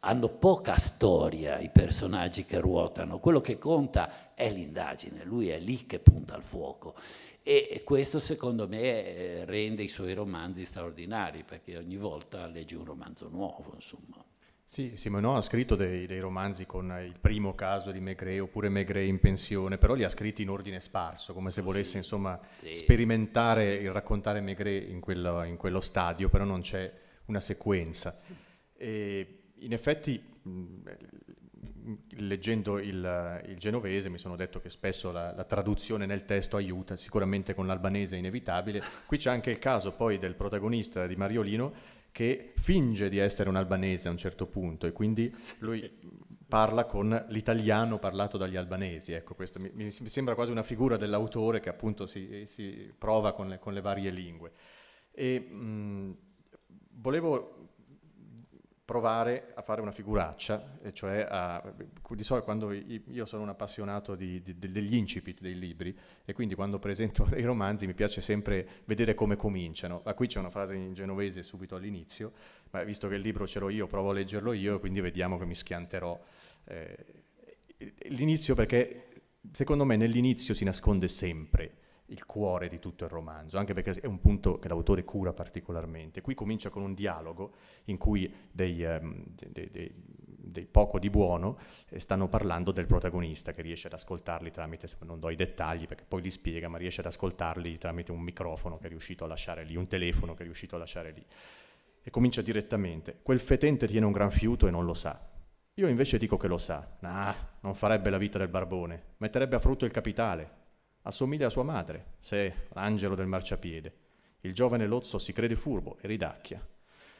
hanno poca storia i personaggi che ruotano, quello che conta è l'indagine, lui è lì che punta al fuoco e questo secondo me eh, rende i suoi romanzi straordinari perché ogni volta legge un romanzo nuovo, insomma. Sì, Simonò ha scritto dei, dei, romanzi con eh, il primo caso di Maigret oppure Maigret in pensione, però li ha scritti in ordine sparso, come se volesse sì, insomma sì. sperimentare il raccontare Maigret in quello, in quello, stadio, però non c'è una sequenza. E in effetti, mm, leggendo il, il, genovese, mi sono detto che spesso la, la, traduzione nel testo aiuta, sicuramente con l'albanese è inevitabile. Qui c'è anche il caso poi del protagonista di Mariolino che finge di essere un albanese a un certo punto e quindi lui parla con l'italiano parlato dagli albanesi. Ecco, questo mi, mi sembra quasi una figura dell'autore che appunto si, si prova con le, con le, varie lingue. E, mh, mm, volevo provare a fare una figuraccia, cioè a, di solito quando io sono un appassionato di, di, degli incipit dei libri e quindi quando presento (laughs) i romanzi mi piace sempre vedere come cominciano. Ma qui c'è una frase in genovese subito all'inizio, ma visto che il libro ce l'ho io, provo a leggerlo io, quindi vediamo che mi schianterò. Eh, l'inizio perché secondo me nell'inizio si nasconde sempre il cuore di tutto il romanzo, anche perché è un punto che l'autore cura particolarmente. Qui comincia con un dialogo in cui dei, um, ehm, dei, dei, dei poco di buono eh, stanno parlando del protagonista che riesce ad ascoltarli tramite, non do i dettagli perché poi li spiega, ma riesce ad ascoltarli tramite un microfono che è riuscito a lasciare lì, un telefono che è riuscito a lasciare lì. E comincia direttamente, quel fetente tiene un gran fiuto e non lo sa. Io invece dico che lo sa. Nah, non farebbe la vita del barbone, metterebbe a frutto il capitale, Assomiglia a sua madre, se è l'angelo del marciapiede. Il giovane Lozzo si crede furbo e ridacchia.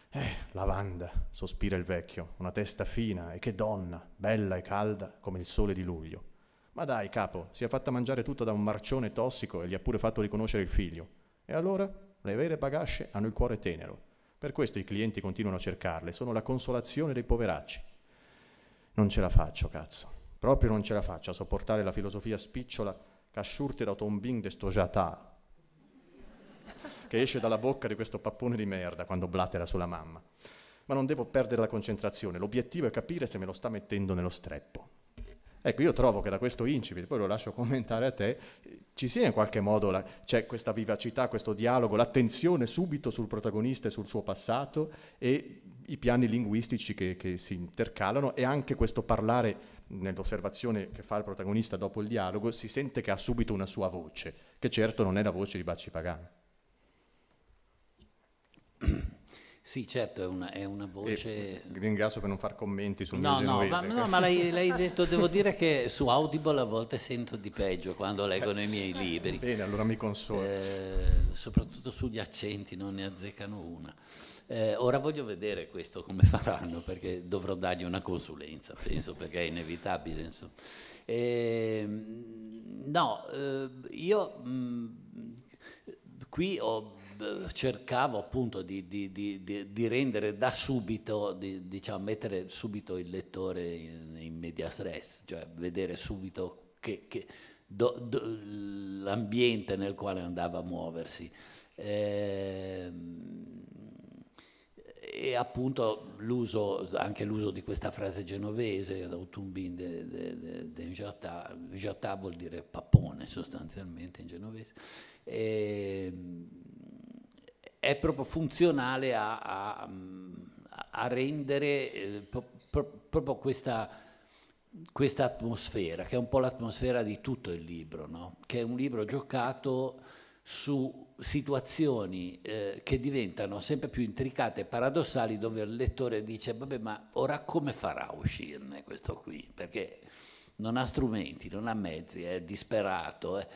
Eh, lavanda, sospira il vecchio, una testa fina e che donna, bella e calda come il sole di luglio. Ma dai, capo, si è fatta mangiare tutta da un marcione tossico e gli ha pure fatto riconoscere il figlio. E allora? Le vere bagasce hanno il cuore tenero. Per questo i clienti continuano a cercarle, sono la consolazione dei poveracci. Non ce la faccio, cazzo. Proprio non ce la faccio a sopportare la filosofia spicciola Cashurti da tombin de sto jatà, che esce dalla bocca di questo pappone di merda quando blatera sulla mamma. Ma non devo perdere la concentrazione, l'obiettivo è capire se me lo sta mettendo nello streppo. Ecco, io trovo che da questo incipit, poi lo lascio commentare a te, ci sia in qualche modo la, c'è questa vivacità, questo dialogo, l'attenzione subito sul protagonista e sul suo passato e i piani linguistici che, che, si intercalano e anche questo parlare nell'osservazione che fa il protagonista dopo il dialogo si sente che ha subito una sua voce, che certo non è la voce di Baci Pagano. (clears throat) Sì, certo, è una, è una voce... E ringrazio per non far commenti sul no, mio no, genovese. Ma, no, ma l'hai, l'hai, detto, devo dire che su Audible a volte sento di peggio quando leggono i miei libri. Bene, allora mi consolo. Eh, soprattutto sugli accenti, non ne azzeccano una. Eh, ora voglio vedere questo come (laughs) faranno, perché dovrò dargli una consulenza, penso, perché è inevitabile. Eh, no, eh, io mh, mm, qui ho eh, cercavo appunto di, di, di, di, rendere da subito, diciamo, mettere subito il lettore in, in media stress, cioè vedere subito che, che do, do, l'ambiente nel quale andava a muoversi. Eh, e appunto l'uso, anche l'uso di questa frase genovese, l'autumbin de, de, de, de ingertà, ingertà vuol dire pappone sostanzialmente in genovese, e, ehm, è proprio funzionale a, a, a rendere eh, pro, pro, proprio questa, questa, atmosfera, che è un po' l'atmosfera di tutto il libro, no? che è un libro giocato su situazioni eh, che diventano sempre più intricate e paradossali dove il lettore dice vabbè ma ora come farà a uscirne questo qui? Perché non ha strumenti, non ha mezzi, è disperato. Eh.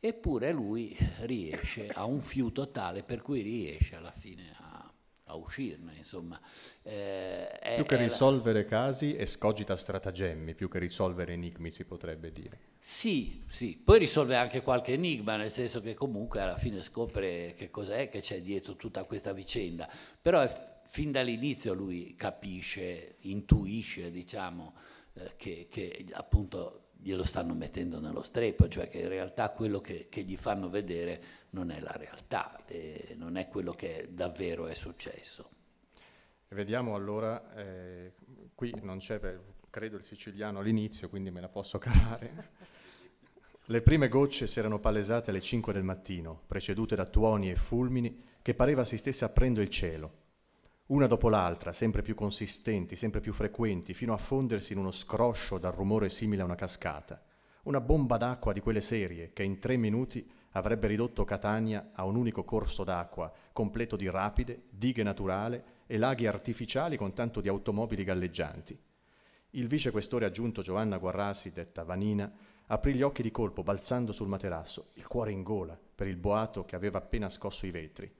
Eppure lui riesce, a un fiuto tale per cui riesce alla fine a uscirne, insomma. Eh, è, più che risolvere la... casi escogita stratagemmi, più che risolvere enigmi si potrebbe dire. Sì, sì, poi risolve anche qualche enigma, nel senso che comunque alla fine scopre che cos'è che c'è dietro tutta questa vicenda, però è, fin dall'inizio lui capisce, intuisce, diciamo, eh, che, che appunto glielo stanno mettendo nello streppo, cioè che in realtà quello che, che gli fanno vedere è non è la realtà, eh, non è quello che davvero è successo. Vediamo allora, eh, qui non c'è, credo, il siciliano all'inizio, quindi me la posso cavare. Le prime gocce si erano palesate alle 5 del mattino, precedute da tuoni e fulmini che pareva si stesse aprendo il cielo. Una dopo l'altra, sempre più consistenti, sempre più frequenti, fino a fondersi in uno scroscio dal rumore simile a una cascata. Una bomba d'acqua di quelle serie che in tre minuti avrebbe ridotto Catania a un unico corso d'acqua completo di rapide, dighe naturali e laghi artificiali con tanto di automobili galleggianti. Il vicequestore aggiunto Giovanna Guarrasi, detta Vanina, aprì gli occhi di colpo balzando sul materasso, il cuore in gola per il boato che aveva appena scosso i vetri.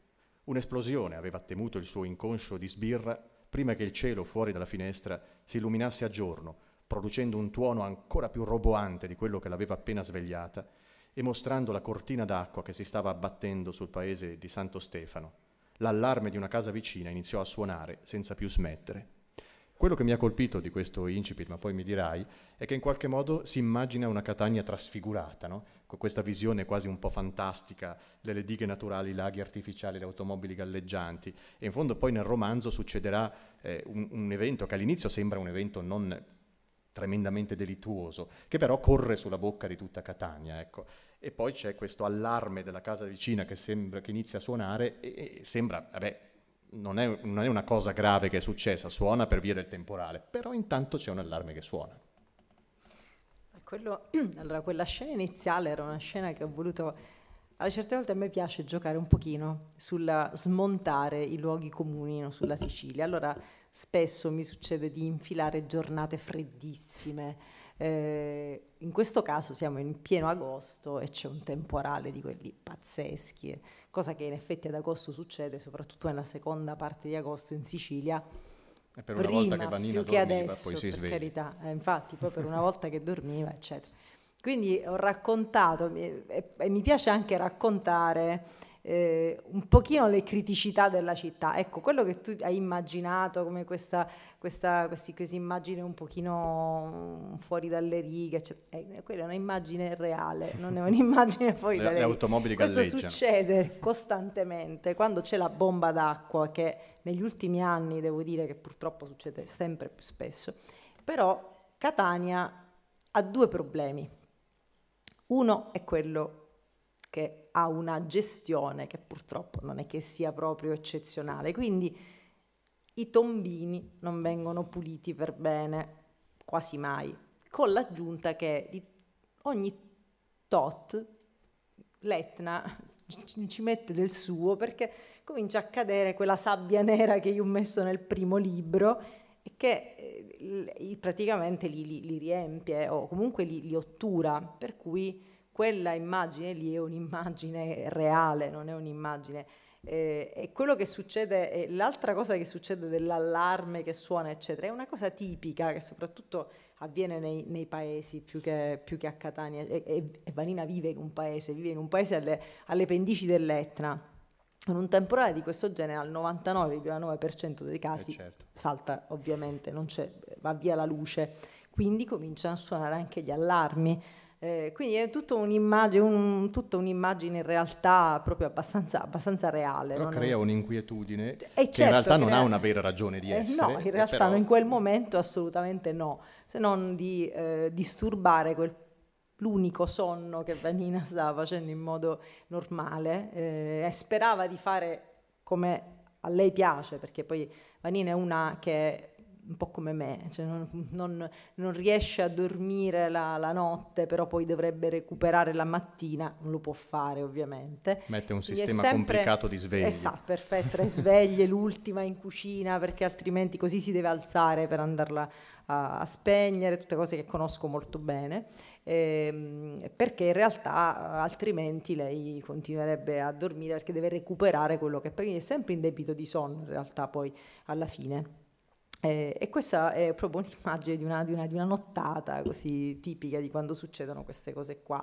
Un'esplosione aveva temuto il suo inconscio di sbirra prima che il cielo fuori dalla finestra si illuminasse a giorno, producendo un tuono ancora più roboante di quello che l'aveva appena svegliata e mostrando la cortina d'acqua che si stava abbattendo sul paese di Santo Stefano. L'allarme di una casa vicina iniziò a suonare senza più smettere. Quello che mi ha colpito di questo incipit, ma poi mi dirai, è che in qualche modo si immagina una Catania trasfigurata, no? con questa visione quasi un po' fantastica delle dighe naturali, laghi artificiali, le automobili galleggianti. E in fondo poi nel romanzo succederà eh, un, un evento che all'inizio sembra un evento non tremendamente delituoso, che però corre sulla bocca di tutta Catania. Ecco. E poi c'è questo allarme della casa vicina che, sembra, che inizia a suonare e, e sembra, vabbè, non è, non è una cosa grave che è successa, suona per via del temporale, però intanto c'è un allarme che suona. Quello, (clears throat) allora, quella scena iniziale era una scena che ho voluto allora, certe volte a me piace giocare un pochino sul smontare i luoghi comuni no, sulla Sicilia. Allora, spesso mi succede di infilare giornate freddissime. Eh, in questo caso siamo in pieno agosto e c'è un temporale di quelli pazzeschi, cosa che in effetti ad agosto succede, soprattutto nella seconda parte di agosto in Sicilia. E per una Prima, volta che Vanina dormiva, adesso, poi si sveglia. Carità, eh, infatti, poi per una volta che dormiva, eccetera. Quindi ho raccontato e mi piace anche raccontare eh, un pochino le criticità della città. Ecco, quello che tu hai immaginato come questa, questa, questi, questa immagine un pochino mm, fuori dalle righe, eccetera, eh, quella è un'immagine reale, non è un'immagine fuori dalle righe. Le automobili galleggiano. Questo succede costantemente quando c'è la bomba d'acqua che negli ultimi anni, devo dire che purtroppo succede sempre più spesso, però Catania ha due problemi uno è quello che ha una gestione che purtroppo non è che sia proprio eccezionale, quindi i tombini non vengono puliti per bene, quasi mai, con l'aggiunta che di ogni tot l'Etna ci mette del suo perché comincia a cadere quella sabbia nera che io ho messo nel primo libro che eh, praticamente li, li, li, riempie o comunque li, li, ottura, per cui quella immagine lì è un'immagine reale, non è un'immagine. Eh, e quello che succede, eh, l'altra cosa che succede dell'allarme che suona, eccetera, è una cosa tipica che soprattutto avviene nei, nei paesi più che, più che, a Catania. E, e, e, Vanina vive in un paese, vive in un paese alle, alle pendici dell'Etna in un temporale di questo genere al 99,9% dei casi eh, certo. salta ovviamente, va via la luce, quindi cominciano a suonare anche gli allarmi. Eh, quindi è tutta un'immagine, un, tutta un'immagine in realtà proprio abbastanza, abbastanza reale. Però crea è... un'inquietudine eh, che in certo, realtà non ha una vera ragione di essere. Eh, no, in realtà eh, però... in quel momento assolutamente no, se non di disturbare quel l'unico sonno che Vanina (laughs) stava facendo in modo normale eh, e sperava di fare come a lei piace, perché poi Vanina è una che è un po' come me, cioè non, non, non, riesce a dormire la, la, notte, però poi dovrebbe recuperare la mattina, non lo può fare ovviamente. Mette un sistema sempre, complicato di sveglie. Esatto, perfetto, tre sveglie, (laughs) l'ultima in cucina, perché altrimenti così si deve alzare per andarla a, a spegnere, tutte cose che conosco molto bene ehm, perché in realtà eh, altrimenti lei continuerebbe a dormire perché deve recuperare quello che quindi è sempre in debito di sonno in realtà poi alla fine. Eh, e questa è proprio un'immagine di una, di, una, di una nottata così tipica di quando succedono queste cose qua.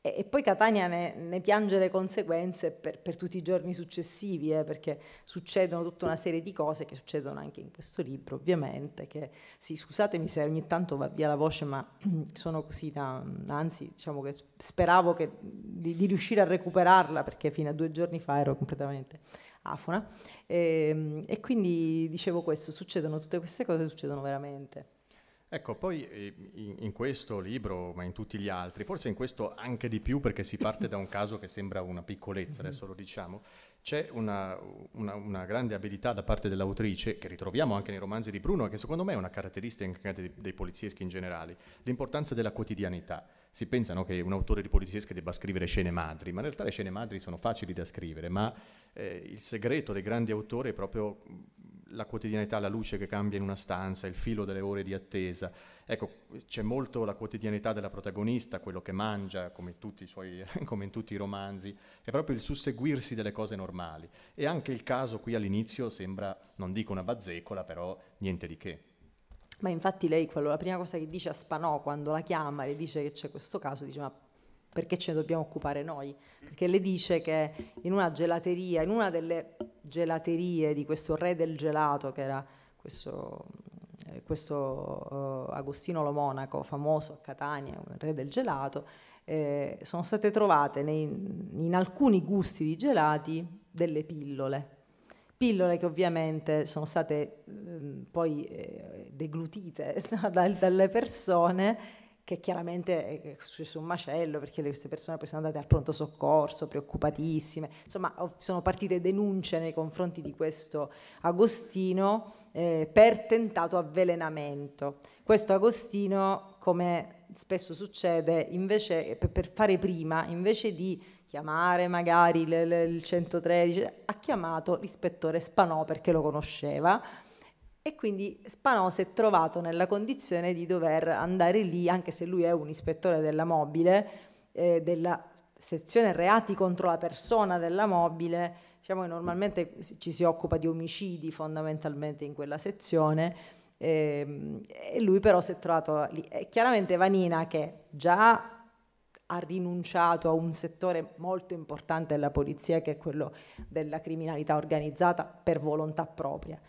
E, e poi Catania ne, ne, piange le conseguenze per, per tutti i giorni successivi, eh, perché succedono tutta una serie di cose che succedono anche in questo libro, ovviamente. Che, sì, scusatemi se ogni tanto va via la voce, ma (clears throat) sono così, da, anzi, diciamo che speravo che, di, di riuscire a recuperarla, perché fino a due giorni fa ero completamente afona. E, ehm, e, quindi dicevo questo, succedono tutte queste cose, succedono veramente. Ecco, poi ehm, in questo libro, ma in tutti gli altri, forse in questo anche di più perché si parte da un caso che sembra una piccolezza, adesso lo diciamo, c'è una, una, una grande abilità da parte dell'autrice, che ritroviamo anche nei romanzi di Bruno, che secondo me è una caratteristica dei, dei polizieschi in generale, l'importanza della quotidianità. Si pensano che un autore di polizieschi debba scrivere scene madri, ma in realtà le scene madri sono facili da scrivere, ma eh, il segreto dei grandi autori è proprio la quotidianità, la luce che cambia in una stanza, il filo delle ore di attesa. Ecco, c'è molto la quotidianità della protagonista, quello che mangia, come, suoi, (laughs) come, in tutti i romanzi, è proprio il susseguirsi delle cose normali. E anche il caso qui all'inizio sembra, non dico una bazzecola, però niente di che. Ma infatti lei, quello, la prima cosa che dice a Spanò quando la chiama, le dice che c'è questo caso, dice ma perché ce ne dobbiamo occupare noi? Perché le dice che in una gelateria, in una delle gelaterie di questo re del gelato che era questo, eh, questo eh, Agostino Lo Monaco, famoso a Catania, re del gelato, eh, sono state trovate nei, in alcuni gusti di gelati delle pillole. Pillole che ovviamente sono state ehm, poi eh, deglutite (laughs) dalle persone che chiaramente è eh, successo un macello perché queste persone poi sono andate al pronto soccorso preoccupatissime, insomma sono partite denunce nei confronti di questo Agostino eh, per tentato avvelenamento. Questo Agostino, come spesso succede, invece, eh, per fare prima, invece di chiamare magari il 113, ha chiamato l'ispettore Spanò perché lo conosceva e quindi Spanò si è trovato nella condizione di dover andare lì, anche se lui è un ispettore della mobile, eh, della sezione reati contro la persona della mobile, diciamo che normalmente ci si occupa di omicidi fondamentalmente in quella sezione, eh, e lui però si è trovato lì. E chiaramente Vanina che già ha rinunciato a un settore molto importante della polizia che è quello della criminalità organizzata per volontà propria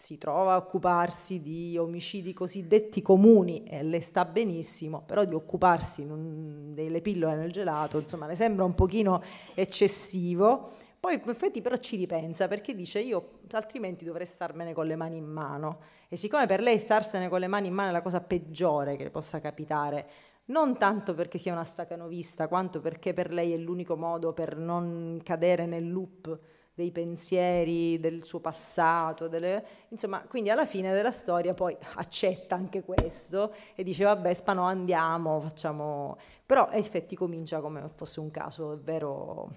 si trova a occuparsi di omicidi cosiddetti comuni e le sta benissimo, però di occuparsi un, delle pillole nel gelato, insomma, le sembra un pochino eccessivo. Poi in effetti però ci ripensa perché dice io altrimenti dovrei starmene con le mani in mano e siccome per lei starsene con le mani in mano è la cosa peggiore che le possa capitare, non tanto perché sia una stacanovista quanto perché per lei è l'unico modo per non cadere nel loop dei pensieri, del suo passato, delle... insomma, quindi alla fine della storia poi accetta anche questo e dice vabbè Spano andiamo, facciamo... però in effetti comincia come fosse un caso davvero,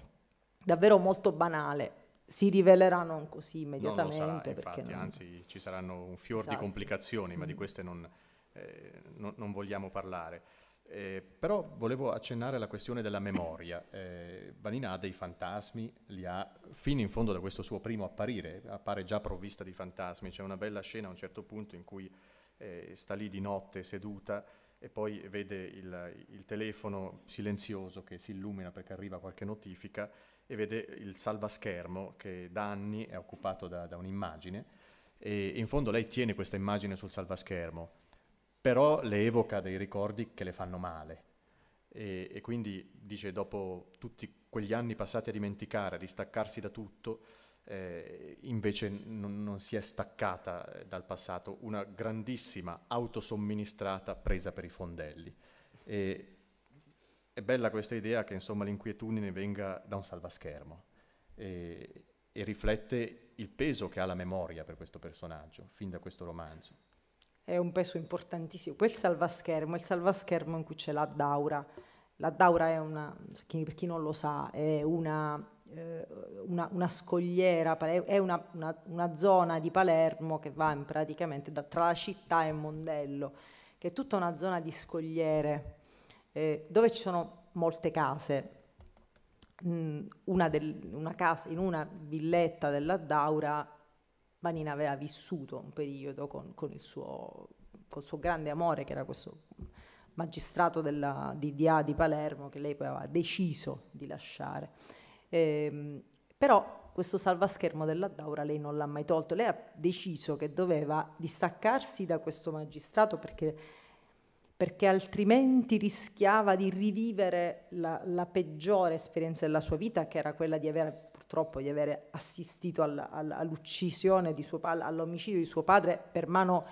davvero molto banale. Si rivelerà non così immediatamente. Non sarà, infatti, non... anzi ci saranno un fior esatto. di complicazioni, ma di mm. queste non, eh, non vogliamo parlare. Eh, però volevo accennare alla questione della memoria. Eh, Vanina ha dei fantasmi, li ha fino in fondo da questo suo primo apparire, appare già provvista di fantasmi. C'è una bella scena a un certo punto in cui eh, sta lì di notte seduta e poi vede il, il telefono silenzioso che si illumina perché arriva qualche notifica e vede il salvaschermo che da anni è occupato da, da un'immagine e in fondo lei tiene questa immagine sul salvaschermo però le evoca dei ricordi che le fanno male. E, e, quindi dice, dopo tutti quegli anni passati a dimenticare, a distaccarsi da tutto, eh, invece non, non, si è staccata eh, dal passato, una grandissima autosomministrata presa per i fondelli. E, è bella questa idea che insomma l'inquietudine venga da un salvaschermo e, e riflette il peso che ha la memoria per questo personaggio, fin da questo romanzo è un peso importantissimo. Poi il salvaschermo, il salvaschermo in cui c'è la daura. La daura è una, per chi non lo sa, è una, eh, una, una scogliera, è una, una, zona di Palermo che va praticamente da, tra la città e Mondello, che è tutta una zona di scogliere eh, dove ci sono molte case. Mh, mm, del, casa, in una villetta della Daura Vanina aveva vissuto un periodo con, con il suo, col suo grande amore, che era questo magistrato della DDA di Palermo, che lei poi aveva deciso di lasciare. Ehm, però questo salvaschermo della Daura lei non l'ha mai tolto, lei ha deciso che doveva distaccarsi da questo magistrato perché, perché altrimenti rischiava di rivivere la, la, peggiore esperienza della sua vita, che era quella di aver purtroppo di aver assistito alla, alla, all'uccisione di suo padre, all'omicidio di suo padre per mano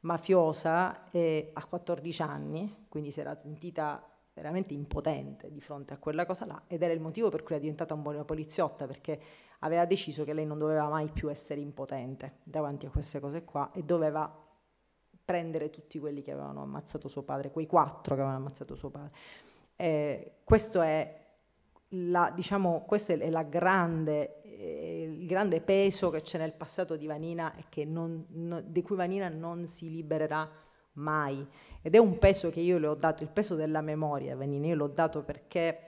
mafiosa eh, a 14 anni, quindi si era sentita veramente impotente di fronte a quella cosa là ed era il motivo per cui era diventata un buona poliziotta perché aveva deciso che lei non doveva mai più essere impotente davanti a queste cose qua e doveva prendere tutti quelli che avevano ammazzato suo padre, quei quattro che avevano ammazzato suo padre. Eh, questo è la, diciamo, questo è la grande, eh, il grande peso che c'è nel passato di Vanina e non, no, di cui Vanina non si libererà mai. Ed è un peso che io le ho dato, il peso della memoria a Vanina, io l'ho dato perché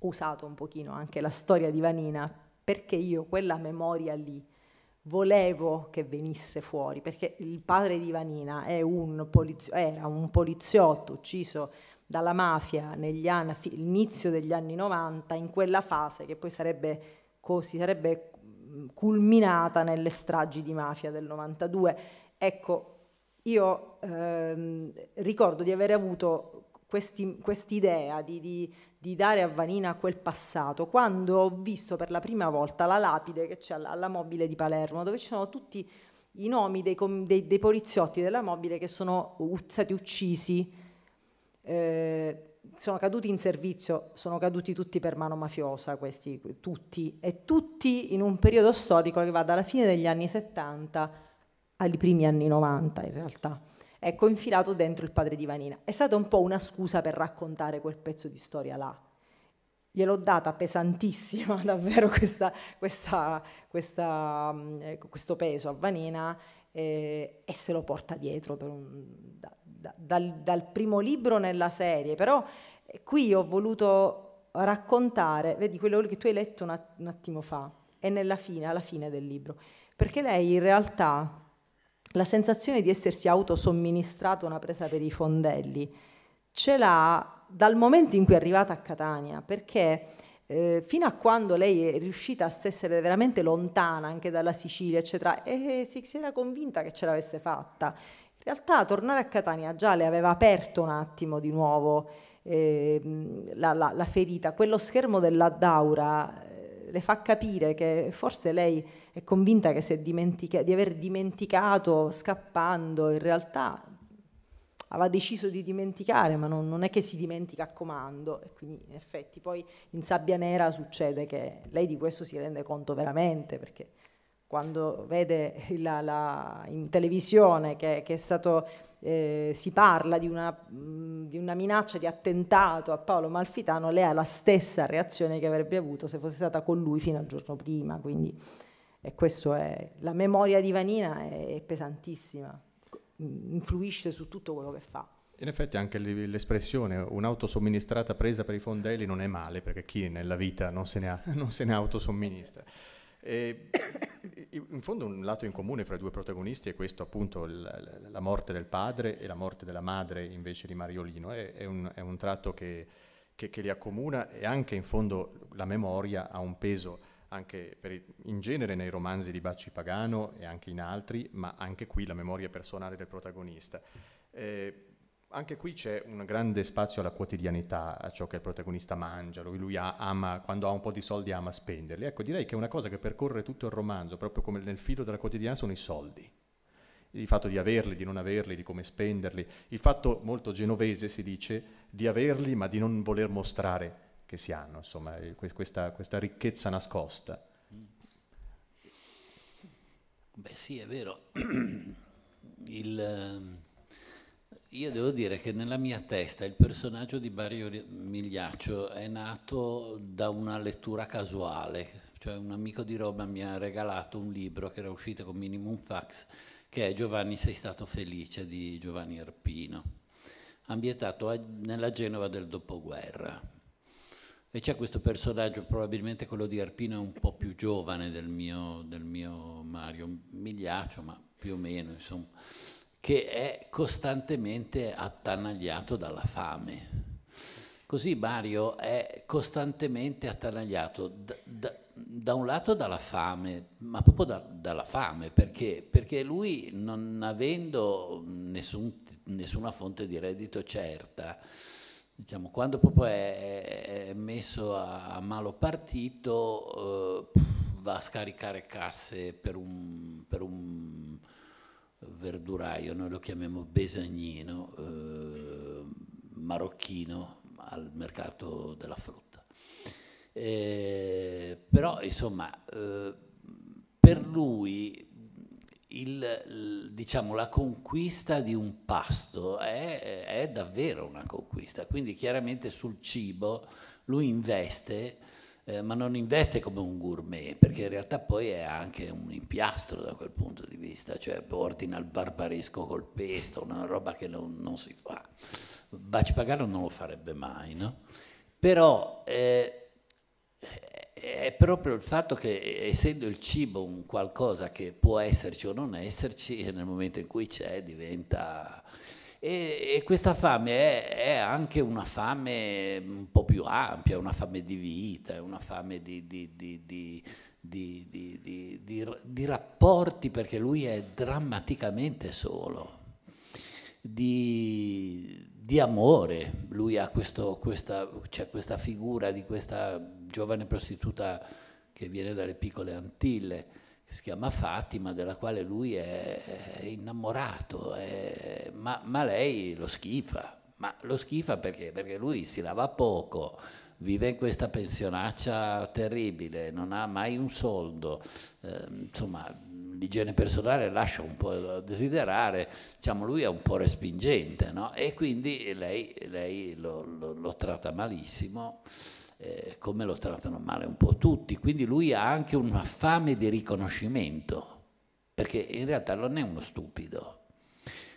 ho usato un pochino anche la storia di Vanina, perché io quella memoria lì volevo che venisse fuori, perché il padre di Vanina un polizio- era un poliziotto ucciso dalla mafia negli anni, all'inizio degli anni 90, in quella fase che poi sarebbe, così, sarebbe mm, culminata nelle stragi di mafia del 92. Ecco, io ehm, ricordo di aver avuto quest'idea di, di, di, dare a Vanina quel passato quando ho visto per la prima volta la lapide che c'è alla, alla mobile di Palermo, dove ci sono tutti i nomi dei, dei, dei poliziotti della mobile che sono stati uccisi Ehm, sono caduti in servizio, sono caduti tutti per mano mafiosa, questi, tutti, e tutti in un periodo storico che va dalla fine degli anni 70 ai primi anni 90 in realtà. Ecco, infilato dentro il padre di Vanina. È stata un po' una scusa per raccontare quel pezzo di storia là. Gliel'ho data pesantissima, (laughs) davvero, questa, questa, questa, mm, eh, questo peso a Vanina eh, e se lo porta dietro un, da, da, dal, dal primo libro nella serie. Però eh, qui ho voluto raccontare, vedi quello che tu hai letto un, att- un attimo fa, e nella fine, alla fine del libro, perché lei in realtà la sensazione di essersi autosomministrato una presa per i fondelli ce l'ha dal momento in cui è arrivata a Catania, perché eh, fino a quando lei è riuscita a essere veramente lontana anche dalla Sicilia, eccetera, e si, si era convinta che ce l'avesse fatta. In realtà tornare a Catania già le aveva aperto un attimo di nuovo eh, la, la, la, ferita, quello schermo della Daura eh, le fa capire che forse lei è convinta che si è dimentica- di aver dimenticato scappando, in realtà aveva deciso di dimenticare, ma non, non, è che si dimentica a comando. E quindi in effetti poi in Sabbia Nera succede che lei di questo si rende conto veramente, perché quando vede la, la, in televisione che, che è stato... Eh, si parla di una, di una, minaccia di attentato a Paolo Malfitano, lei ha la stessa reazione che avrebbe avuto se fosse stata con lui fino al giorno prima. Quindi, e questo è la memoria di Vanina è, è pesantissima. Mm, influisce su tutto quello che fa. In effetti anche l'espressione un'autosomministrata presa per i fondelli non è male, perché chi nella vita non se ne, ha, (laughs) non se ne autosomministra. E, in fondo un lato in comune fra i due protagonisti è questo appunto la, morte del padre e la morte della madre invece di Mariolino, è, è, un, è un, tratto che, che, che, li accomuna e anche in fondo la memoria ha un peso anche per, in genere nei romanzi di Bacci Pagano e anche in altri, ma anche qui la memoria personale del protagonista. Eh, anche qui c'è un grande spazio alla quotidianità, a ciò che il protagonista mangia, lui, lui ama, quando ha un po' di soldi ama spenderli. Ecco, direi che una cosa che percorre tutto il romanzo, proprio come nel filo della quotidianità, sono i soldi. Il fatto di averli, di non averli, di come spenderli, il fatto molto genovese si dice di averli ma di non voler mostrare che si hanno, insomma, eh, questa, questa ricchezza nascosta. Beh sì, è vero. (clears throat) Il, ehm, io devo dire che nella mia testa il personaggio di Barrio Migliaccio è nato da una lettura casuale, cioè un amico di Roma mi ha regalato un libro che era uscito con Minimum Fax, che è Giovanni sei stato felice di Giovanni Arpino, ambientato a, nella Genova del dopoguerra. E c'è questo personaggio, probabilmente quello di Arpino, un po' più giovane del mio, del mio Mario Migliaccio, ma più o meno, insomma, che è costantemente attanagliato dalla fame. Così Mario è costantemente attanagliato da, da, da un lato dalla fame, ma proprio da, dalla fame, perché, perché, lui non avendo nessun, nessuna fonte di reddito certa, diciamo, quando proprio è, è messo a, a, malo partito eh, va a scaricare casse per un, per un verduraio, noi lo chiamiamo besagnino, eh, marocchino al mercato della frutta. Eh, però insomma, eh, per lui il, diciamo, la conquista di un pasto è, è, davvero una conquista, quindi chiaramente sul cibo lui investe, eh, ma non investe come un gourmet, perché in realtà poi è anche un impiastro da quel punto di vista, cioè ordina il barbaresco col pesto, una roba che non, non si fa. Baci Pagano non lo farebbe mai, no? Però... Eh, è proprio il fatto che essendo il cibo un qualcosa che può esserci o non esserci, (laughs) nel momento in cui c'è diventa... E, e questa fame è, è, anche una fame un po' più ampia, una fame di vita, una fame di, di, di, di rapporti, perché lui è drammaticamente solo, di, di, amore. Lui ha questo, questa, cioè questa figura di questa giovane prostituta che viene dalle piccole Antille, che si chiama Fatima, della quale lui è, innamorato, è, ma, ma, lei lo schifa, ma lo schifa perché? Perché lui si lava poco, vive in questa pensionaccia terribile, non ha mai un soldo, eh, insomma l'igiene personale lascia un po' da desiderare, diciamo lui è un po' respingente no? e quindi lei, lei lo, lo, lo tratta malissimo eh, come lo trattano male un po' tutti, quindi lui ha anche una fame di riconoscimento, perché in realtà non è uno stupido,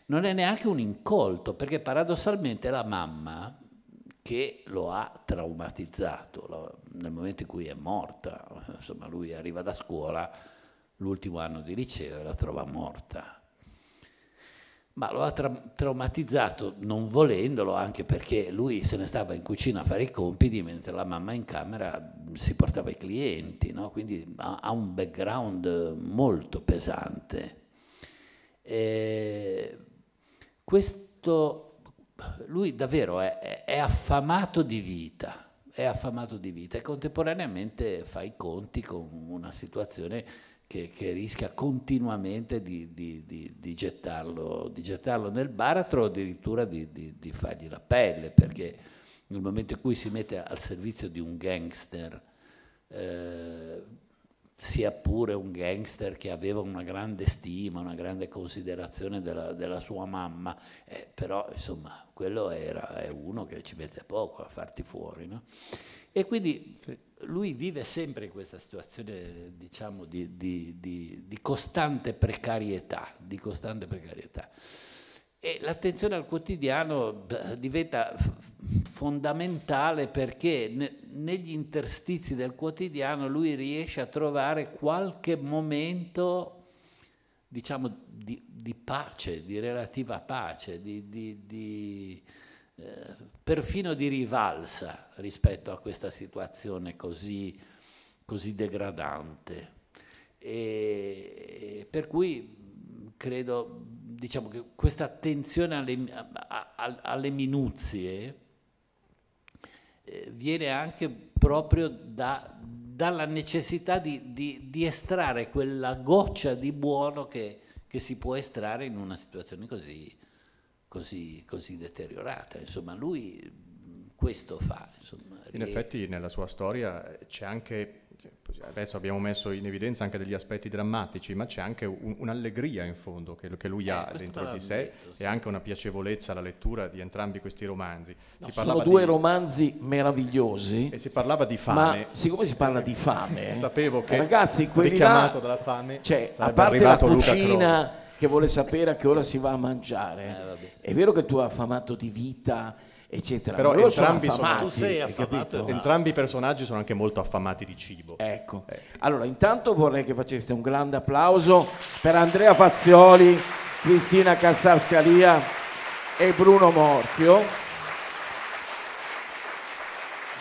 non è neanche un incolto, perché paradossalmente la mamma che lo ha traumatizzato lo, nel momento in cui è morta, insomma lui arriva da scuola, l'ultimo anno di liceo e la trova morta ma lo ha tra- traumatizzato non volendolo, anche perché lui se ne stava in cucina a fare i compiti mentre la mamma in camera si portava i clienti, no? quindi ha, ha, un background molto pesante. E questo, lui davvero è, è affamato di vita, è affamato di vita e contemporaneamente fa i conti con una situazione che, che rischia continuamente di, di, di, di, gettarlo, di gettarlo nel baratro, o addirittura di, fargli la pelle, perché nel momento in cui si mette al servizio di un gangster, eh, sia pure un gangster che aveva una grande stima, una grande considerazione della, della sua mamma, eh, però insomma quello era, è uno che ci mette poco a farti fuori. No? E quindi sì lui vive sempre in questa situazione diciamo, di, di, di, di, costante precarietà, costante precarietà. E l'attenzione al quotidiano diventa fondamentale perché ne, negli interstizi del quotidiano lui riesce a trovare qualche momento diciamo, di, pace, di relativa pace, di, eh, perfino di rivalsa rispetto a questa situazione così, così degradante. E, per cui credo diciamo, che questa attenzione alle, alle minuzie eh, viene anche proprio da, dalla necessità di, di, di, estrarre quella goccia di buono che, che si può estrarre in una situazione così, così, così deteriorata. Insomma, lui questo fa. Insomma, in effetti nella sua storia c'è anche, cioè, adesso abbiamo messo in evidenza anche degli aspetti drammatici, ma c'è anche un, un'allegria in fondo che, che lui eh, ha dentro di sé detto, sì. anche una piacevolezza alla lettura di entrambi questi romanzi. No, sono due di, romanzi meravigliosi. E si parlava di fame. Ma siccome si parla di fame, sapevo che ragazzi, richiamato là, dalla fame, cioè, a parte la cucina che vuole sapere a che ora si va a mangiare. Eh, è vero che tu hai affamato di vita, eccetera. Però entrambi, sono affamati, sono, tu sei affamato, eh. entrambi i personaggi sono anche molto affamati di cibo. Ecco. Eh. Allora, intanto vorrei che faceste un grande applauso per Andrea Pazzioli, Cristina Cassarscalia e Bruno Morchio.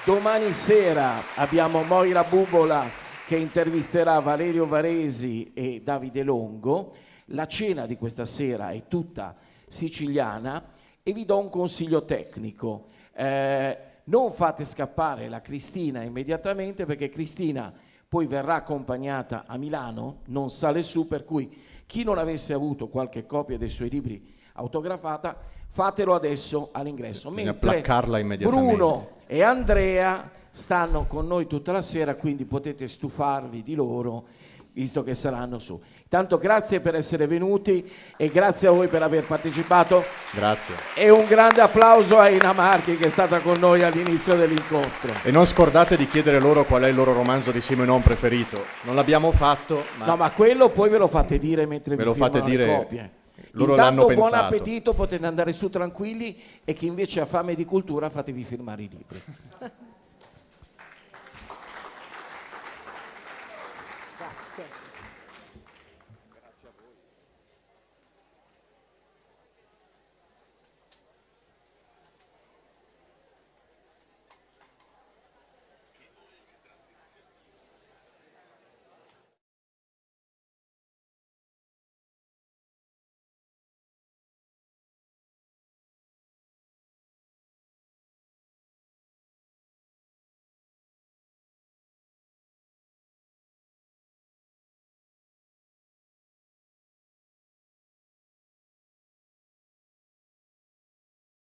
Domani sera abbiamo Moira Bubola che intervisterà Valerio Varesi e Davide Longo la cena di questa sera è tutta siciliana e vi do un consiglio tecnico. Eh, non fate scappare la Cristina immediatamente perché Cristina poi verrà accompagnata a Milano, non sale su, per cui chi non avesse avuto qualche copia dei suoi libri autografata, fatelo adesso all'ingresso. Mentre Bruno e Andrea stanno con noi tutta la sera, quindi potete stufarvi di loro, visto che saranno su. Tanto grazie per essere venuti e grazie a voi per aver partecipato. Grazie. E un grande applauso a Ina Marchi che è stata con noi all'inizio dell'incontro. E non scordate di chiedere loro qual è il loro romanzo di Simenon preferito. Non l'abbiamo fatto, ma... No, ma quello poi ve lo fate dire mentre ve vi lo fate dire... le copie. Loro Intanto l'hanno buon pensato. appetito, potete andare su tranquilli e chi invece ha fame di cultura fatevi firmare i libri.